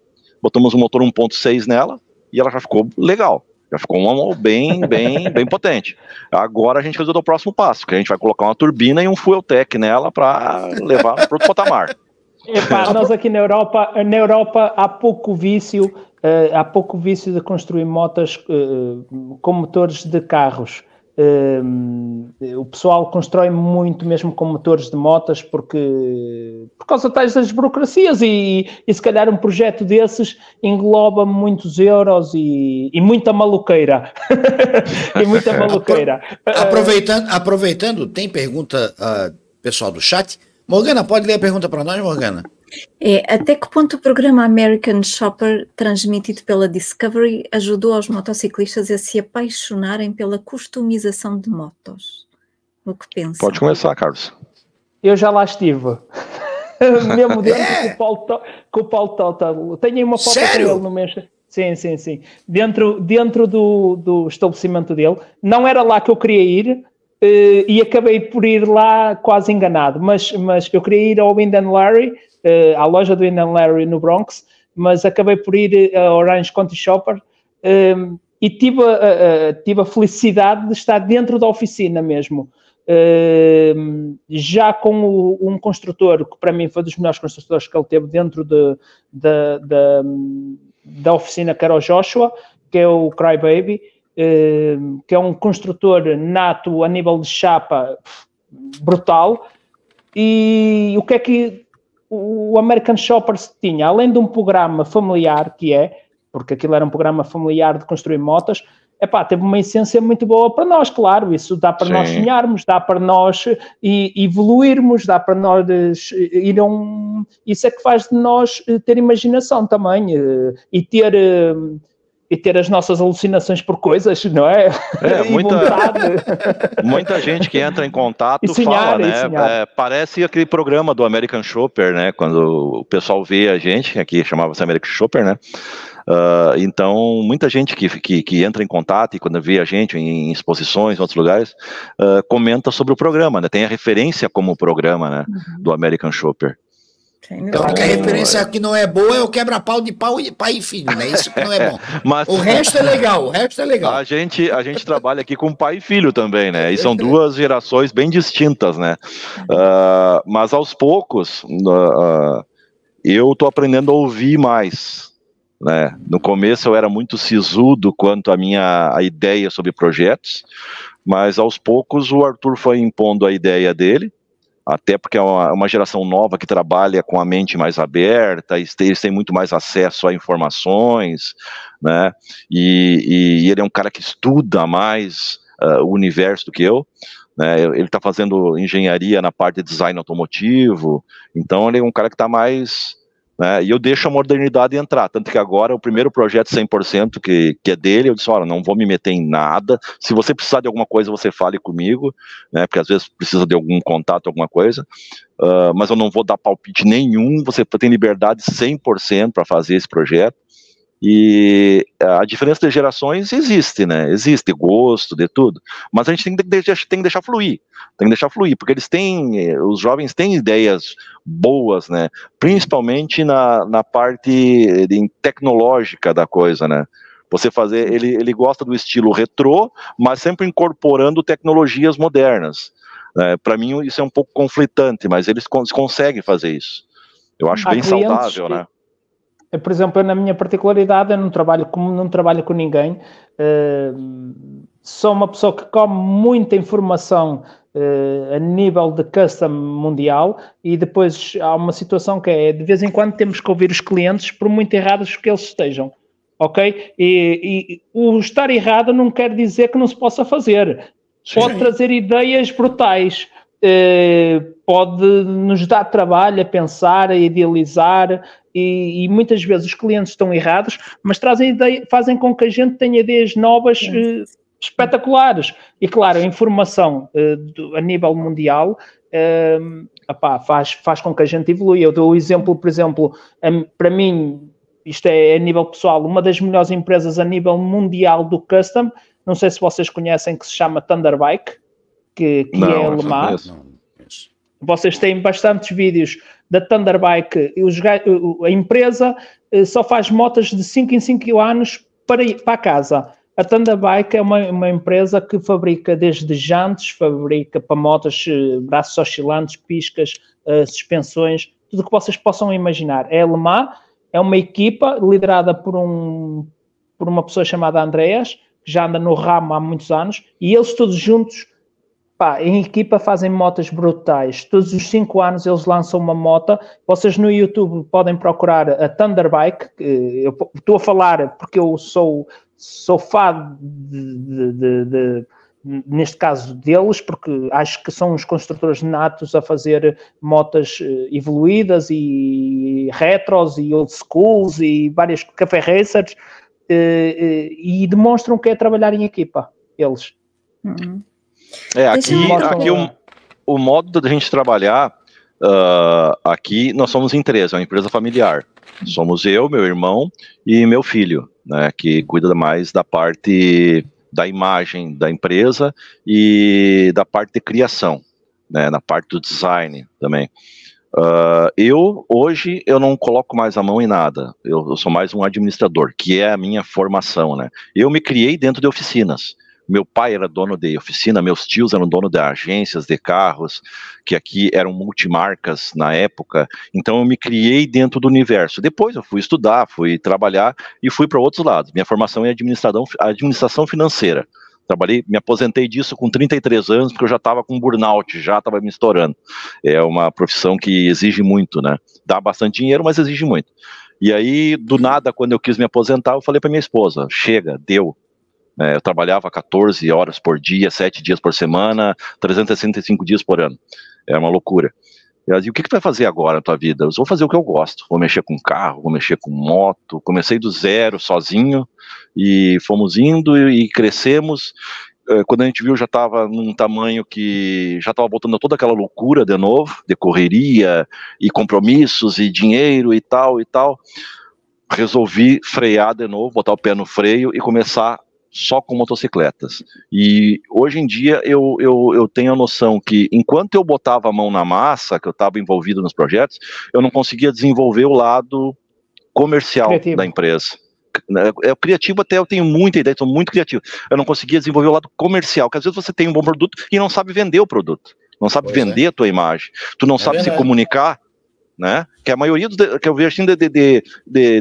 botamos um motor 1.6 nela e ela já ficou legal. Já ficou bem, bem, bem potente. Agora a gente resolveu o próximo passo, que a gente vai colocar uma turbina e um fuel tech nela para levar para outro patamar. Epa, nós aqui na Europa, na Europa há pouco vício, uh, há pouco vício de construir motas uh, com motores de carros. Um, o pessoal constrói muito mesmo com motores de motas porque por causa tais das burocracias e, e se calhar um projeto desses engloba muitos euros e, e muita maluqueira e muita maluqueira aproveitando, aproveitando tem pergunta uh, pessoal do chat Morgana, pode ler a pergunta para nós Morgana é, até que ponto o programa American Shopper, transmitido pela Discovery, ajudou os motociclistas a se apaixonarem pela customização de motos? O que pensa? Pode começar, Carlos. Eu já lá estive. Mesmo dentro é. com o Paulo, to Tenho uma foto Sério? com no mês. Sim, sim, sim. Dentro, dentro do, do estabelecimento dele. Não era lá que eu queria ir, Uh, e acabei por ir lá quase enganado, mas, mas eu queria ir ao Wind and Larry uh, à loja do Inan Larry no Bronx, mas acabei por ir eh, a Orange County Shopper um, eh, e tive a, a, tive a felicidade de estar dentro da oficina mesmo. já com o, um construtor que para mim foi dos melhores construtores que ele teve dentro de, de, de, da oficina que era o Joshua, que é o Crybaby, que é um construtor nato a nível de chapa brutal. E o que é que o American Shoppers tinha, além de um programa familiar, que é, porque aquilo era um programa familiar de construir motas, epá, teve uma essência muito boa para nós, claro, isso dá para Sim. nós sonharmos, dá para nós eh, evoluirmos, dá para nós eh, ir a um... Isso é que faz de nós eh, ter imaginação também e ter e ter as nossas alucinações por coisas, não é? É, muita, muita gente que entra em contato e fala, né? É, parece aquele programa do American Shopper, né? Quando o pessoal vê a gente, aqui chamava-se American Shopper, né? Uh, então, muita gente que, que, que, entra em contato e quando vê a gente em exposições, em outros lugares, uh, comenta sobre o programa, né? Tem a referência como programa, né? Uhum. Do American Shopper. Então, a referência que não é boa é o quebra-pau de pau e pai e filho, né? Isso que não é bom. Mas... O resto é legal, o resto é legal. A gente, a gente trabalha aqui com pai e filho também, né? E são duas gerações bem distintas, né? Uh, mas aos poucos, uh, eu tô aprendendo a ouvir mais, né? No começo eu era muito sisudo quanto à minha a ideia sobre projetos, mas aos poucos o Arthur foi impondo a ideia dele, até porque é uma, é uma, geração nova que trabalha com a mente mais aberta, eles têm muito mais acesso a informações, né? E, e, e ele é um cara que estuda mais uh, o universo do que eu. Né, ele está fazendo engenharia na parte de design automotivo, então ele é um cara que está mais né? E eu deixo a modernidade entrar. Tanto que agora o primeiro projeto 100% que, que é dele, eu disse: olha, não vou me meter em nada. Se você precisar de alguma coisa, você fale comigo, né? porque às vezes precisa de algum contato, alguma coisa. Uh, mas eu não vou dar palpite nenhum. Você tem liberdade 100% para fazer esse projeto. E eh, a diferença de gerações existe, né? Existe gosto de tudo, mas a gente tem que, deixar, tem que deixar fluir, tem que deixar fluir, porque eles têm, eh, os jovens têm ideias boas, né? Principalmente na, na parte tecnológica da coisa, né? Você fazer, ele, ele gosta do estilo retrô, mas sempre incorporando tecnologias modernas. É, para mim isso é um pouco conflitante, mas eles conseguem fazer isso. Eu acho a bem saudável, né? Eh, por exemplo, eu, na minha particularidade, eu não trabalho com, não trabalho com ninguém. Uh, sou uma pessoa que come muita informação uh, a nível de custom mundial e depois há uma situação que é de vez em quando temos que ouvir os clientes por muito errados que eles estejam. Ok? E, e o estar errado não quer dizer que não se possa fazer. Pode Sim. trazer ideias brutais, uh, pode nos dar trabalho a pensar, a idealizar, e, e, muitas vezes os clientes estão errados, mas trazem ideia, fazem com que a gente tenha ideias novas eh, espetaculares. E claro, a informação eh, do, a nível mundial eh, opá, faz, faz com que a gente evolua. Eu dou o exemplo, por exemplo, a, para mim, isto é a nível pessoal, uma das melhores empresas a nível mundial do custom, não sei se vocês conhecem, que se chama Thunderbike, que, que não, é alemã. Não vocês têm bastantes vídeos da Thunderbike, a empresa eh, só faz motas de 5 em 5 anos para, para casa. A Thunderbike é uma, uma empresa que fabrica desde jantes, fabrica para motas, eh, braços oscilantes, piscas, eh, suspensões, tudo o que vocês possam imaginar. É alemã, é uma equipa liderada por, um, por uma pessoa chamada Andreas, que já anda no ramo há muitos anos, e eles todos juntos Pá, em equipa fazem motas brutais. Todos os 5 anos eles lançam uma moto. Vocês no YouTube podem procurar a Thunderbike. Eh, eu estou a falar porque eu sou, sou fã de, de, de, neste caso deles, porque acho que são os construtores natos a fazer motas eh, evoluídas e retros e old schools e várias café racers eh, e demonstram que é trabalhar em equipa, eles. Uhum. É, aqui, aqui o, o modo da gente trabalhar, uh, aqui nós somos em três, é uma empresa familiar. Somos eu, meu irmão e meu filho, né, que cuida mais da parte da imagem da empresa e da parte de criação, né, na parte do design também. Uh, eu, hoje, eu não coloco mais a mão em nada, eu, eu, sou mais um administrador, que é a minha formação, né. Eu me criei dentro de oficinas, meu pai era dono de oficina, meus tios eram dono de agências de carros, que aqui eram multimarcas na época. Então eu me criei dentro do universo. Depois eu fui estudar, fui trabalhar e fui para outros lados. Minha formação é administração, administração financeira. Trabalhei, me aposentei disso com 33 anos, porque eu já estava com burnout, já estava me estourando. É uma profissão que exige muito, né? Dá bastante dinheiro, mas exige muito. E aí, do nada, quando eu quis me aposentar, eu falei para minha esposa: chega, deu. É, eu trabalhava 14 horas por dia, 7 dias por semana, 365 dias por ano. Era é uma loucura. Eu disse, o que, que tu vai fazer agora na tua vida? Eu vou fazer o que eu gosto. Vou mexer com carro, vou mexer com moto. Comecei do zero, sozinho, e fomos indo e crescemos. É, quando a gente viu, já estava num tamanho que já estava botando toda aquela loucura de novo, de correria e compromissos e dinheiro e tal e tal. Resolvi frear de novo, botar o pé no freio e começar só com motocicletas. E hoje em dia eu, eu, eu tenho a noção que enquanto eu botava a mão na massa, que eu estava envolvido nos projetos, eu não conseguia desenvolver o lado comercial criativo. da empresa. É, é criativo até, eu tenho muita ideia, sou muito criativo. Eu não conseguia desenvolver o lado comercial, que às vezes você tem um bom produto e não sabe vender o produto, não sabe pois é. vender é. a tua imagem, tu não é sabe verdade. se comunicar, né? Que a maioria dos, que eu vejo assim de, de, de, de,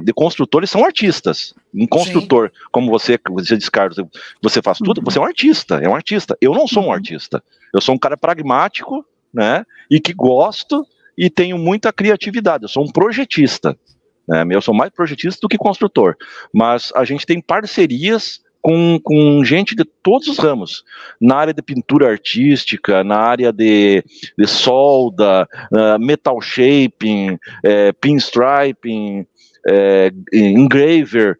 de construtores são artistas, um construtor Sim. como você, você diz, Carlos, você faz tudo, uhum. você é um artista, é um artista. Eu não sou um uhum. artista. Eu sou um cara pragmático, né? E que gosto e tenho muita criatividade. Eu sou um projetista. Né? Eu sou mais projetista do que construtor. Mas a gente tem parcerias com, com gente de todos os ramos, na área de pintura artística, na área de, de solda, uh, metal shaping, uh, pinstriping, eh, engraver,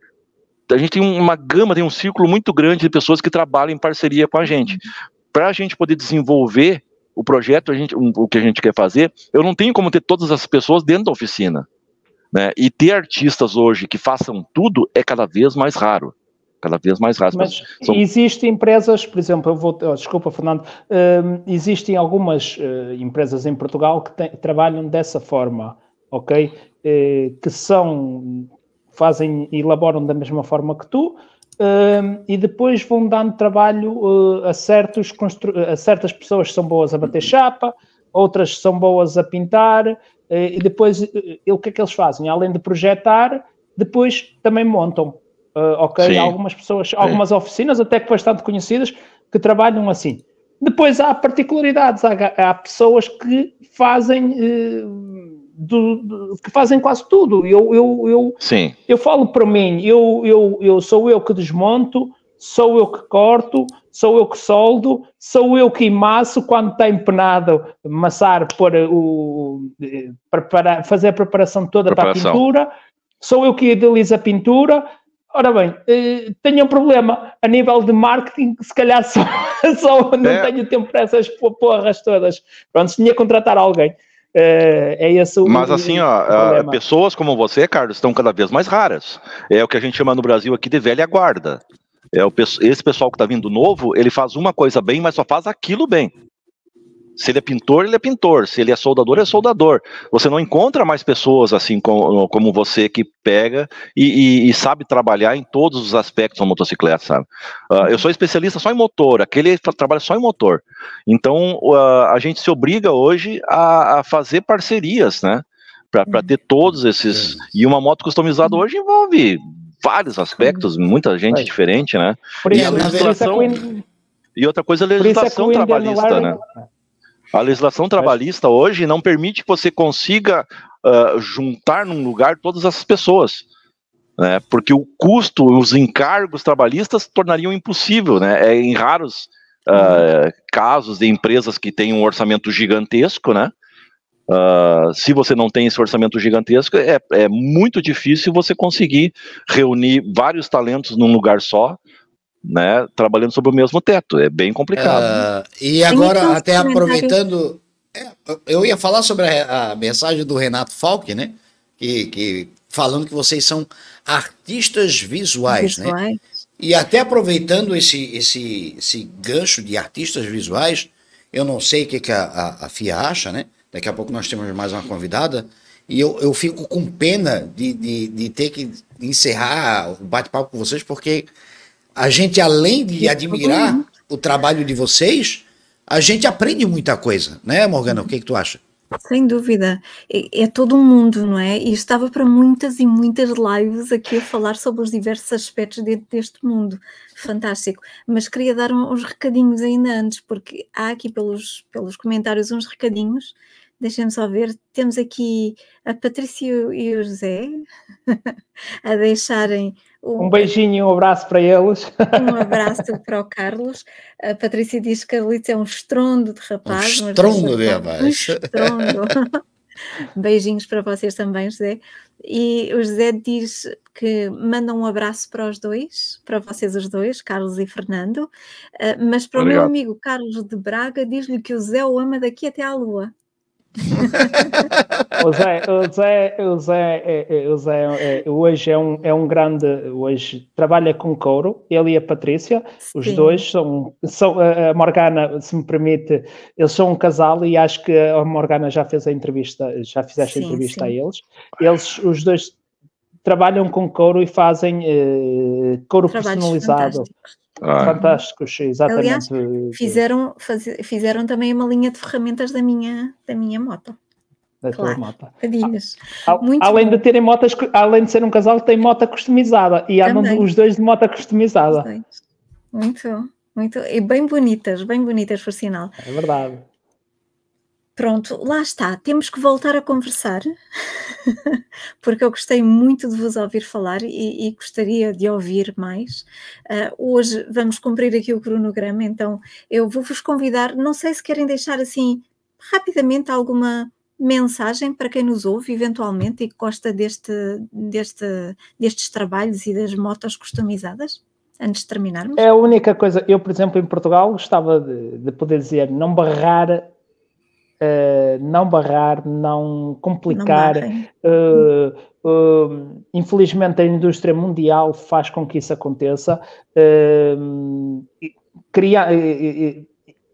a gente tem uma gama, tem um círculo muito grande de pessoas que trabalham em parceria com a gente. Uhum. Para a gente poder desenvolver o projeto, a gente, o que a gente quer fazer, eu não tenho como ter todas as pessoas dentro da oficina. Né? E ter artistas hoje que façam tudo é cada vez mais raro. Cada vez mais raro. Mas são... existem empresas, por exemplo, eu vou. Oh, desculpa, Fernando. Uh, existem algumas uh, empresas em Portugal que te, trabalham dessa forma, ok? Uh, que são fazem, e elaboram da mesma forma que tu, hum, e depois vão dando trabalho uh, a, certos a certas pessoas que são boas a bater chapa, outras são boas a pintar, uh, e depois uh, o que é que eles fazem? Além de projetar, depois também montam. ok, Sim. algumas pessoas, algumas oficinas, até que bastante conhecidas, que trabalham assim. Depois há particularidades, há, há pessoas que fazem do, do, que fazem quase tudo. Eu, eu, eu, Sim. eu falo para mim, eu, eu, eu sou eu que desmonto, sou eu que corto, sou eu que soldo, sou eu que amasso quando tem penado massar por o preparar, fazer a preparação toda preparação. para a pintura, sou eu que idealizo a pintura. Ora bem, eh, tenho um problema a nível de marketing, se calhar só, só não é. tenho tempo para essas porras todas. Pronto, se tinha contratar alguém. É, é esse o Mas assim, ó, pessoas como você, Carlos, estão cada vez mais raras. É o que a gente chama no Brasil aqui de velha guarda. É o, esse pessoal que está vindo novo, ele faz uma coisa bem, mas só faz aquilo bem. Se ele é pintor, ele é pintor. Se ele é soldador, ele é soldador. Você não encontra mais pessoas assim como, como você que pega e, e, e sabe trabalhar em todos os aspectos da motocicleta, sabe? Uh, eu sou especialista só em motor, aquele trabalha só em motor. Então uh, a gente se obriga hoje a, a fazer parcerias, né? Para ter todos esses. E uma moto customizada hoje envolve vários aspectos, muita gente diferente, né? Por e a é legislação. E outra coisa é a é legislação trabalhista, né? A legislação trabalhista hoje não permite que você consiga uh, juntar num lugar todas essas pessoas. Né? Porque o custo, os encargos trabalhistas tornariam impossível. Né? É em raros uh, casos de empresas que têm um orçamento gigantesco, né? Uh, se você não tem esse orçamento gigantesco, é, é muito difícil você conseguir reunir vários talentos num lugar só né, trabalhando sobre o mesmo teto. É bem complicado. Uh, né? Ah, e agora, até aproveitando, é, eu ia falar sobre a, a, mensagem do Renato Falck, né? Que, que falando que vocês são artistas visuais, né? visuais. né? E até aproveitando esse, esse, esse gancho de artistas visuais, eu não sei o que, que a, a, a FIA acha, né? Daqui a pouco nós temos mais uma convidada. E eu, eu fico com pena de, de, de ter que encerrar o bate-papo com vocês, porque a gente, além de admirar o trabalho de vocês, a gente aprende muita coisa, né, Morgana? O que, é que tu acha? Sem dúvida, é, é todo mundo, não é? E estava para muitas e muitas lives aqui a falar sobre os diversos aspectos de, deste mundo, fantástico. Mas queria dar uns recadinhos ainda antes, porque há aqui pelos, pelos comentários uns recadinhos. Deixem-me só ver, temos aqui a Patrícia e o José a deixarem um, beijinho e um abraço para eles. Um abraço para o Carlos. A Patrícia diz que a Carlitos é um estrondo de rapaz. Um estrondo de rapaz. Um estrondo. Beijinhos para vocês também, José. E o José diz que manda um abraço para os dois, para vocês os dois, Carlos e Fernando, ah, mas para Obrigado. o meu amigo Carlos de Braga, diz-lhe que o Zé o ama daqui até à lua o Zé, o Zé, o Zé, é, é, o Zé é, hoje é um, é um grande, hoje trabalha com couro, ele e a Patrícia, Sim. os dois são, são, a Morgana, se me permite, eles são um casal e acho que a Morgana já fez a entrevista, já fizeste sim, a entrevista a eles. Eles, os dois trabalham com couro e fazem eh, couro Trabalhos personalizado. Ah. Fantásticos, exatamente. Aliás, fizeram, faz, fizeram também uma linha de ferramentas da minha, da minha moto. Da claro. tua moto. Ah, ah, além bom. de terem motas, além de ser um casal, tem moto customizada e andam os dois de moto customizada. Muito, muito. E bem bonitas, bem bonitas, por sinal. É verdade. Pronto, lá está, temos que voltar a conversar, porque eu gostei muito de vos ouvir falar e, e gostaria de ouvir mais. Uh, hoje vamos cumprir aqui o cronograma, então eu vou-vos convidar, não sei se querem deixar assim rapidamente alguma mensagem para quem nos ouve eventualmente e que gosta deste, deste, destes trabalhos e das motas customizadas? antes de terminarmos? É a única coisa. Eu, por exemplo, em Portugal, gostava de, de poder dizer não barrar Uh, não barrar, não complicar. Não uh, uh, infelizmente, a indústria mundial faz com que isso aconteça. Eh, cria,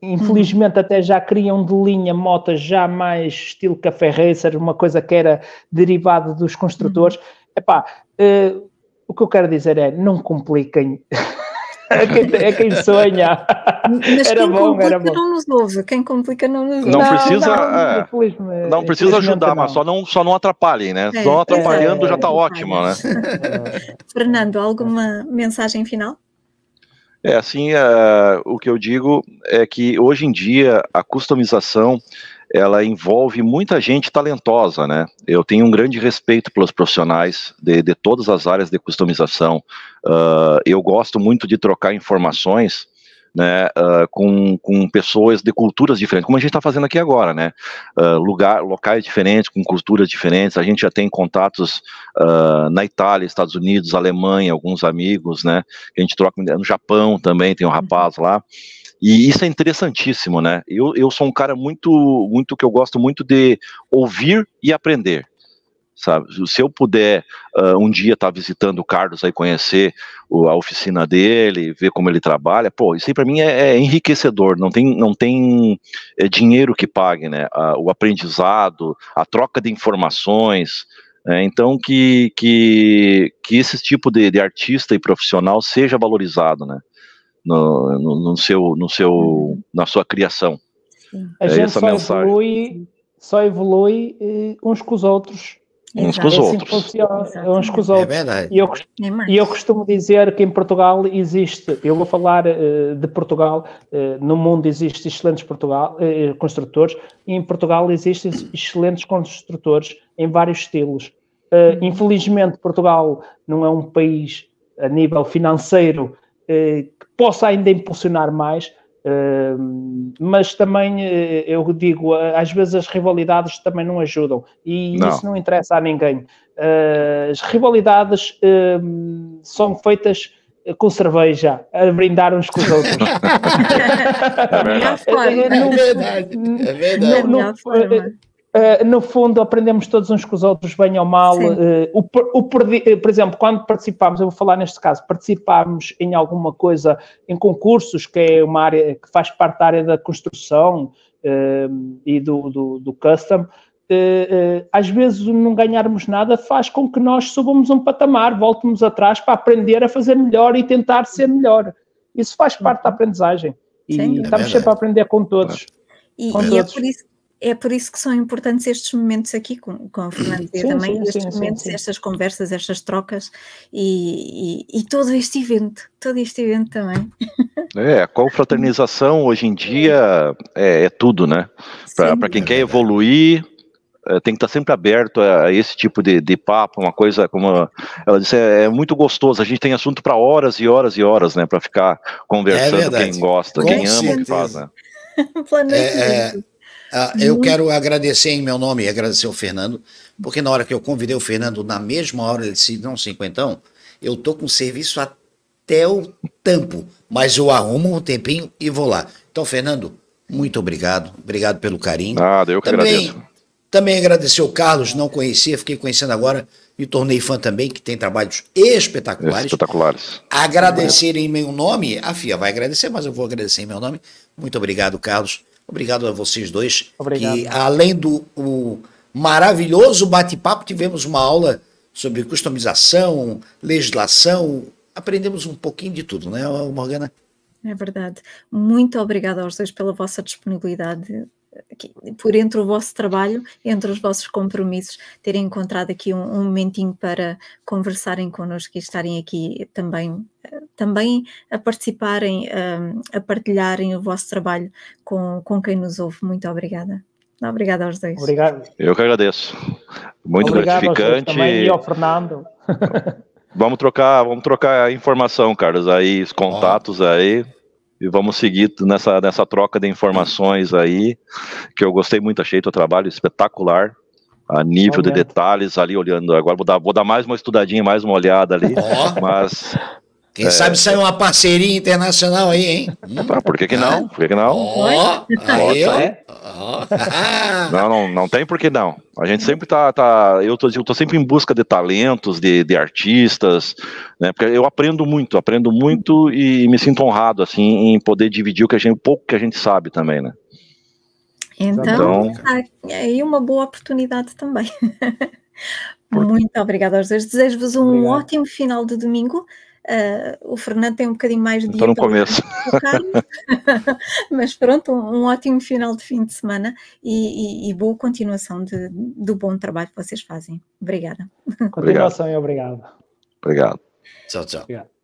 infelizmente, uhum. até já criam de linha motas já mais estilo café racer, uma coisa que era derivada dos construtores. Uhum. Epá, eh, o que eu quero dizer é: não compliquem. é quem, é quem sonha. Mas era quem bom, complica era bom. não nos ouve, quem complica não nos ouve. É, não, precisa, não, é, depois, mas, não precisa ajudar, não. mas só não, só não atrapalhem, né? É, só atrapalhando é, já está é, ótimo, né? Fernando, alguma mensagem final? É, assim, uh, o que eu digo é que hoje em dia a customização ela envolve muita gente talentosa, né? Eu tenho um grande respeito pelos profissionais de, de todas as áreas de customização. Uh, eu gosto muito de trocar informações né, uh, com, com pessoas de culturas diferentes, como a gente está fazendo aqui agora, né, uh, lugar, locais diferentes, com culturas diferentes, a gente já tem contatos uh, na Itália, Estados Unidos, Alemanha, alguns amigos, né, a gente troca, no Japão também tem um uhum. rapaz lá, e isso é interessantíssimo, né? Eu, eu sou um cara muito, muito que eu gosto muito de ouvir e aprender. Sabe? Se eu puder uh, um dia estar tá visitando o Carlos aí, conhecer o, a oficina dele, ver como ele trabalha, pô, isso aí para mim é, é, enriquecedor, não tem, não tem é, dinheiro que pague, né? A, o aprendizado, a troca de informações. Né? Então que, que, que esse tipo de, de artista e profissional seja valorizado, né? no, no, no seu, no seu, uhum. na sua criação. Sim. A é gente essa só mensagem. Evolui, só evolui eh, uns com os outros. Exato. É assim é uns com os outros. Assim funciona, uns com os outros. É e eu, e eu costumo dizer que em Portugal existe, eu vou falar uh, de Portugal, uh, no mundo existem excelentes Portugal, uh, construtores, e em Portugal existem excelentes construtores em vários estilos. Uhum. infelizmente, Portugal não é um país a nível financeiro possa ainda impulsionar mais, ehm, mas também eh, eu digo, eh, às vezes as rivalidades também não ajudam e não. isso não interessa a ninguém. Eh, as rivalidades ehm, são feitas com cerveja, a brindar uns com os outros. é verdade. É-, é verdade. É verdade. Não, não, é eh, no fundo, aprendemos todos uns com os outros, bem ou mal. Uh, o, o eh, por exemplo, quando participámos, eu vou falar neste caso, participámos em alguma coisa, em concursos, que é uma área que faz parte da área da construção uh, e do, do, do custom. às vezes, não ganharmos nada faz com que nós subamos um patamar, voltemos atrás para aprender a fazer melhor e tentar ser melhor. Isso faz parte da uhum. aprendizagem. E Sim. estamos é sempre a aprender com todos. E, com e é todos. é por isso é por isso que são importantes estes momentos aqui com, com o Fernando sim, também, sim, estes sim, momentos, sim, estas conversas, estas trocas e, e, e, todo este evento, todo este evento também. É, a confraternização hoje em dia é, é tudo, né? Para quem quer evoluir, é, tem que estar tá sempre aberto a esse tipo de, de papo, uma coisa como ela disse, é, é muito gostoso, a gente tem assunto para horas e horas e horas, né, para ficar é conversando, é quem gosta, com quem certeza. ama o que faz, né? Planejamento. É, é ah, eu quero agradecer em meu nome e agradecer ao Fernando, porque na hora que eu convidei o Fernando, na mesma hora ele disse: não, cinquentão, eu tô com serviço até o tampo, mas eu arrumo um tempinho e vou lá. Então, Fernando, muito obrigado. Obrigado pelo carinho. Nada, eu que também, agradeço. Também agradecer o Carlos, não conhecia, fiquei conhecendo agora, me tornei fã também, que tem trabalhos espetaculares. Espetaculares. Agradecer em meu nome, a FIA vai agradecer, mas eu vou agradecer em meu nome. Muito obrigado, Carlos. Obrigado a vocês dois. Obrigado. Que além do maravilhoso bate-papo, tivemos uma aula sobre customização, legislação, aprendemos um pouquinho de tudo, né, Morgana? É verdade. Muito obrigada aos dois pela vossa disponibilidade por entre o vosso trabalho, entre os vossos compromissos, terem encontrado aqui um, um momentinho para conversarem connosco e estarem aqui também, também a participarem, a, hum, a partilharem o vosso trabalho com, com quem nos ouve. Muito obrigada. Obrigada aos dois. Obrigado. Eu que agradeço. Muito Obrigado gratificante. também, e ao Fernando. vamos trocar, vamos trocar a informação, Carlos, aí, os contatos aí e vamos seguir nessa, nessa troca de informações aí, que eu gostei muito, achei teu trabalho espetacular, a nível Olha. de detalhes ali, olhando agora, vou dar, vou dar mais uma estudadinha, mais uma olhada ali, oh. mas quem é. sabe sai uma parceria internacional aí, hein? Hum. Por que, que não? Por que, que não? Oh, aí, é. não, não, não tem por que não. A gente sempre tá. tá eu, tô, eu tô sempre em busca de talentos, de, de artistas, né? Porque eu aprendo muito, aprendo muito e me sinto honrado, assim, em poder dividir o que a gente, o pouco que a gente sabe também, né? Então, então... Tá aí uma boa oportunidade também. Muito obrigada aos dois. Desejo-vos um Obrigado. ótimo final de domingo. Uh, o Fernando tem um bocadinho mais de Estou no começo. Mas pronto, um, um, ótimo final de fim de semana e, e, e boa continuação de, do bom trabalho que vocês fazem. Obrigada. Continuação e obrigado. Obrigado. Tchau, tchau. Obrigado.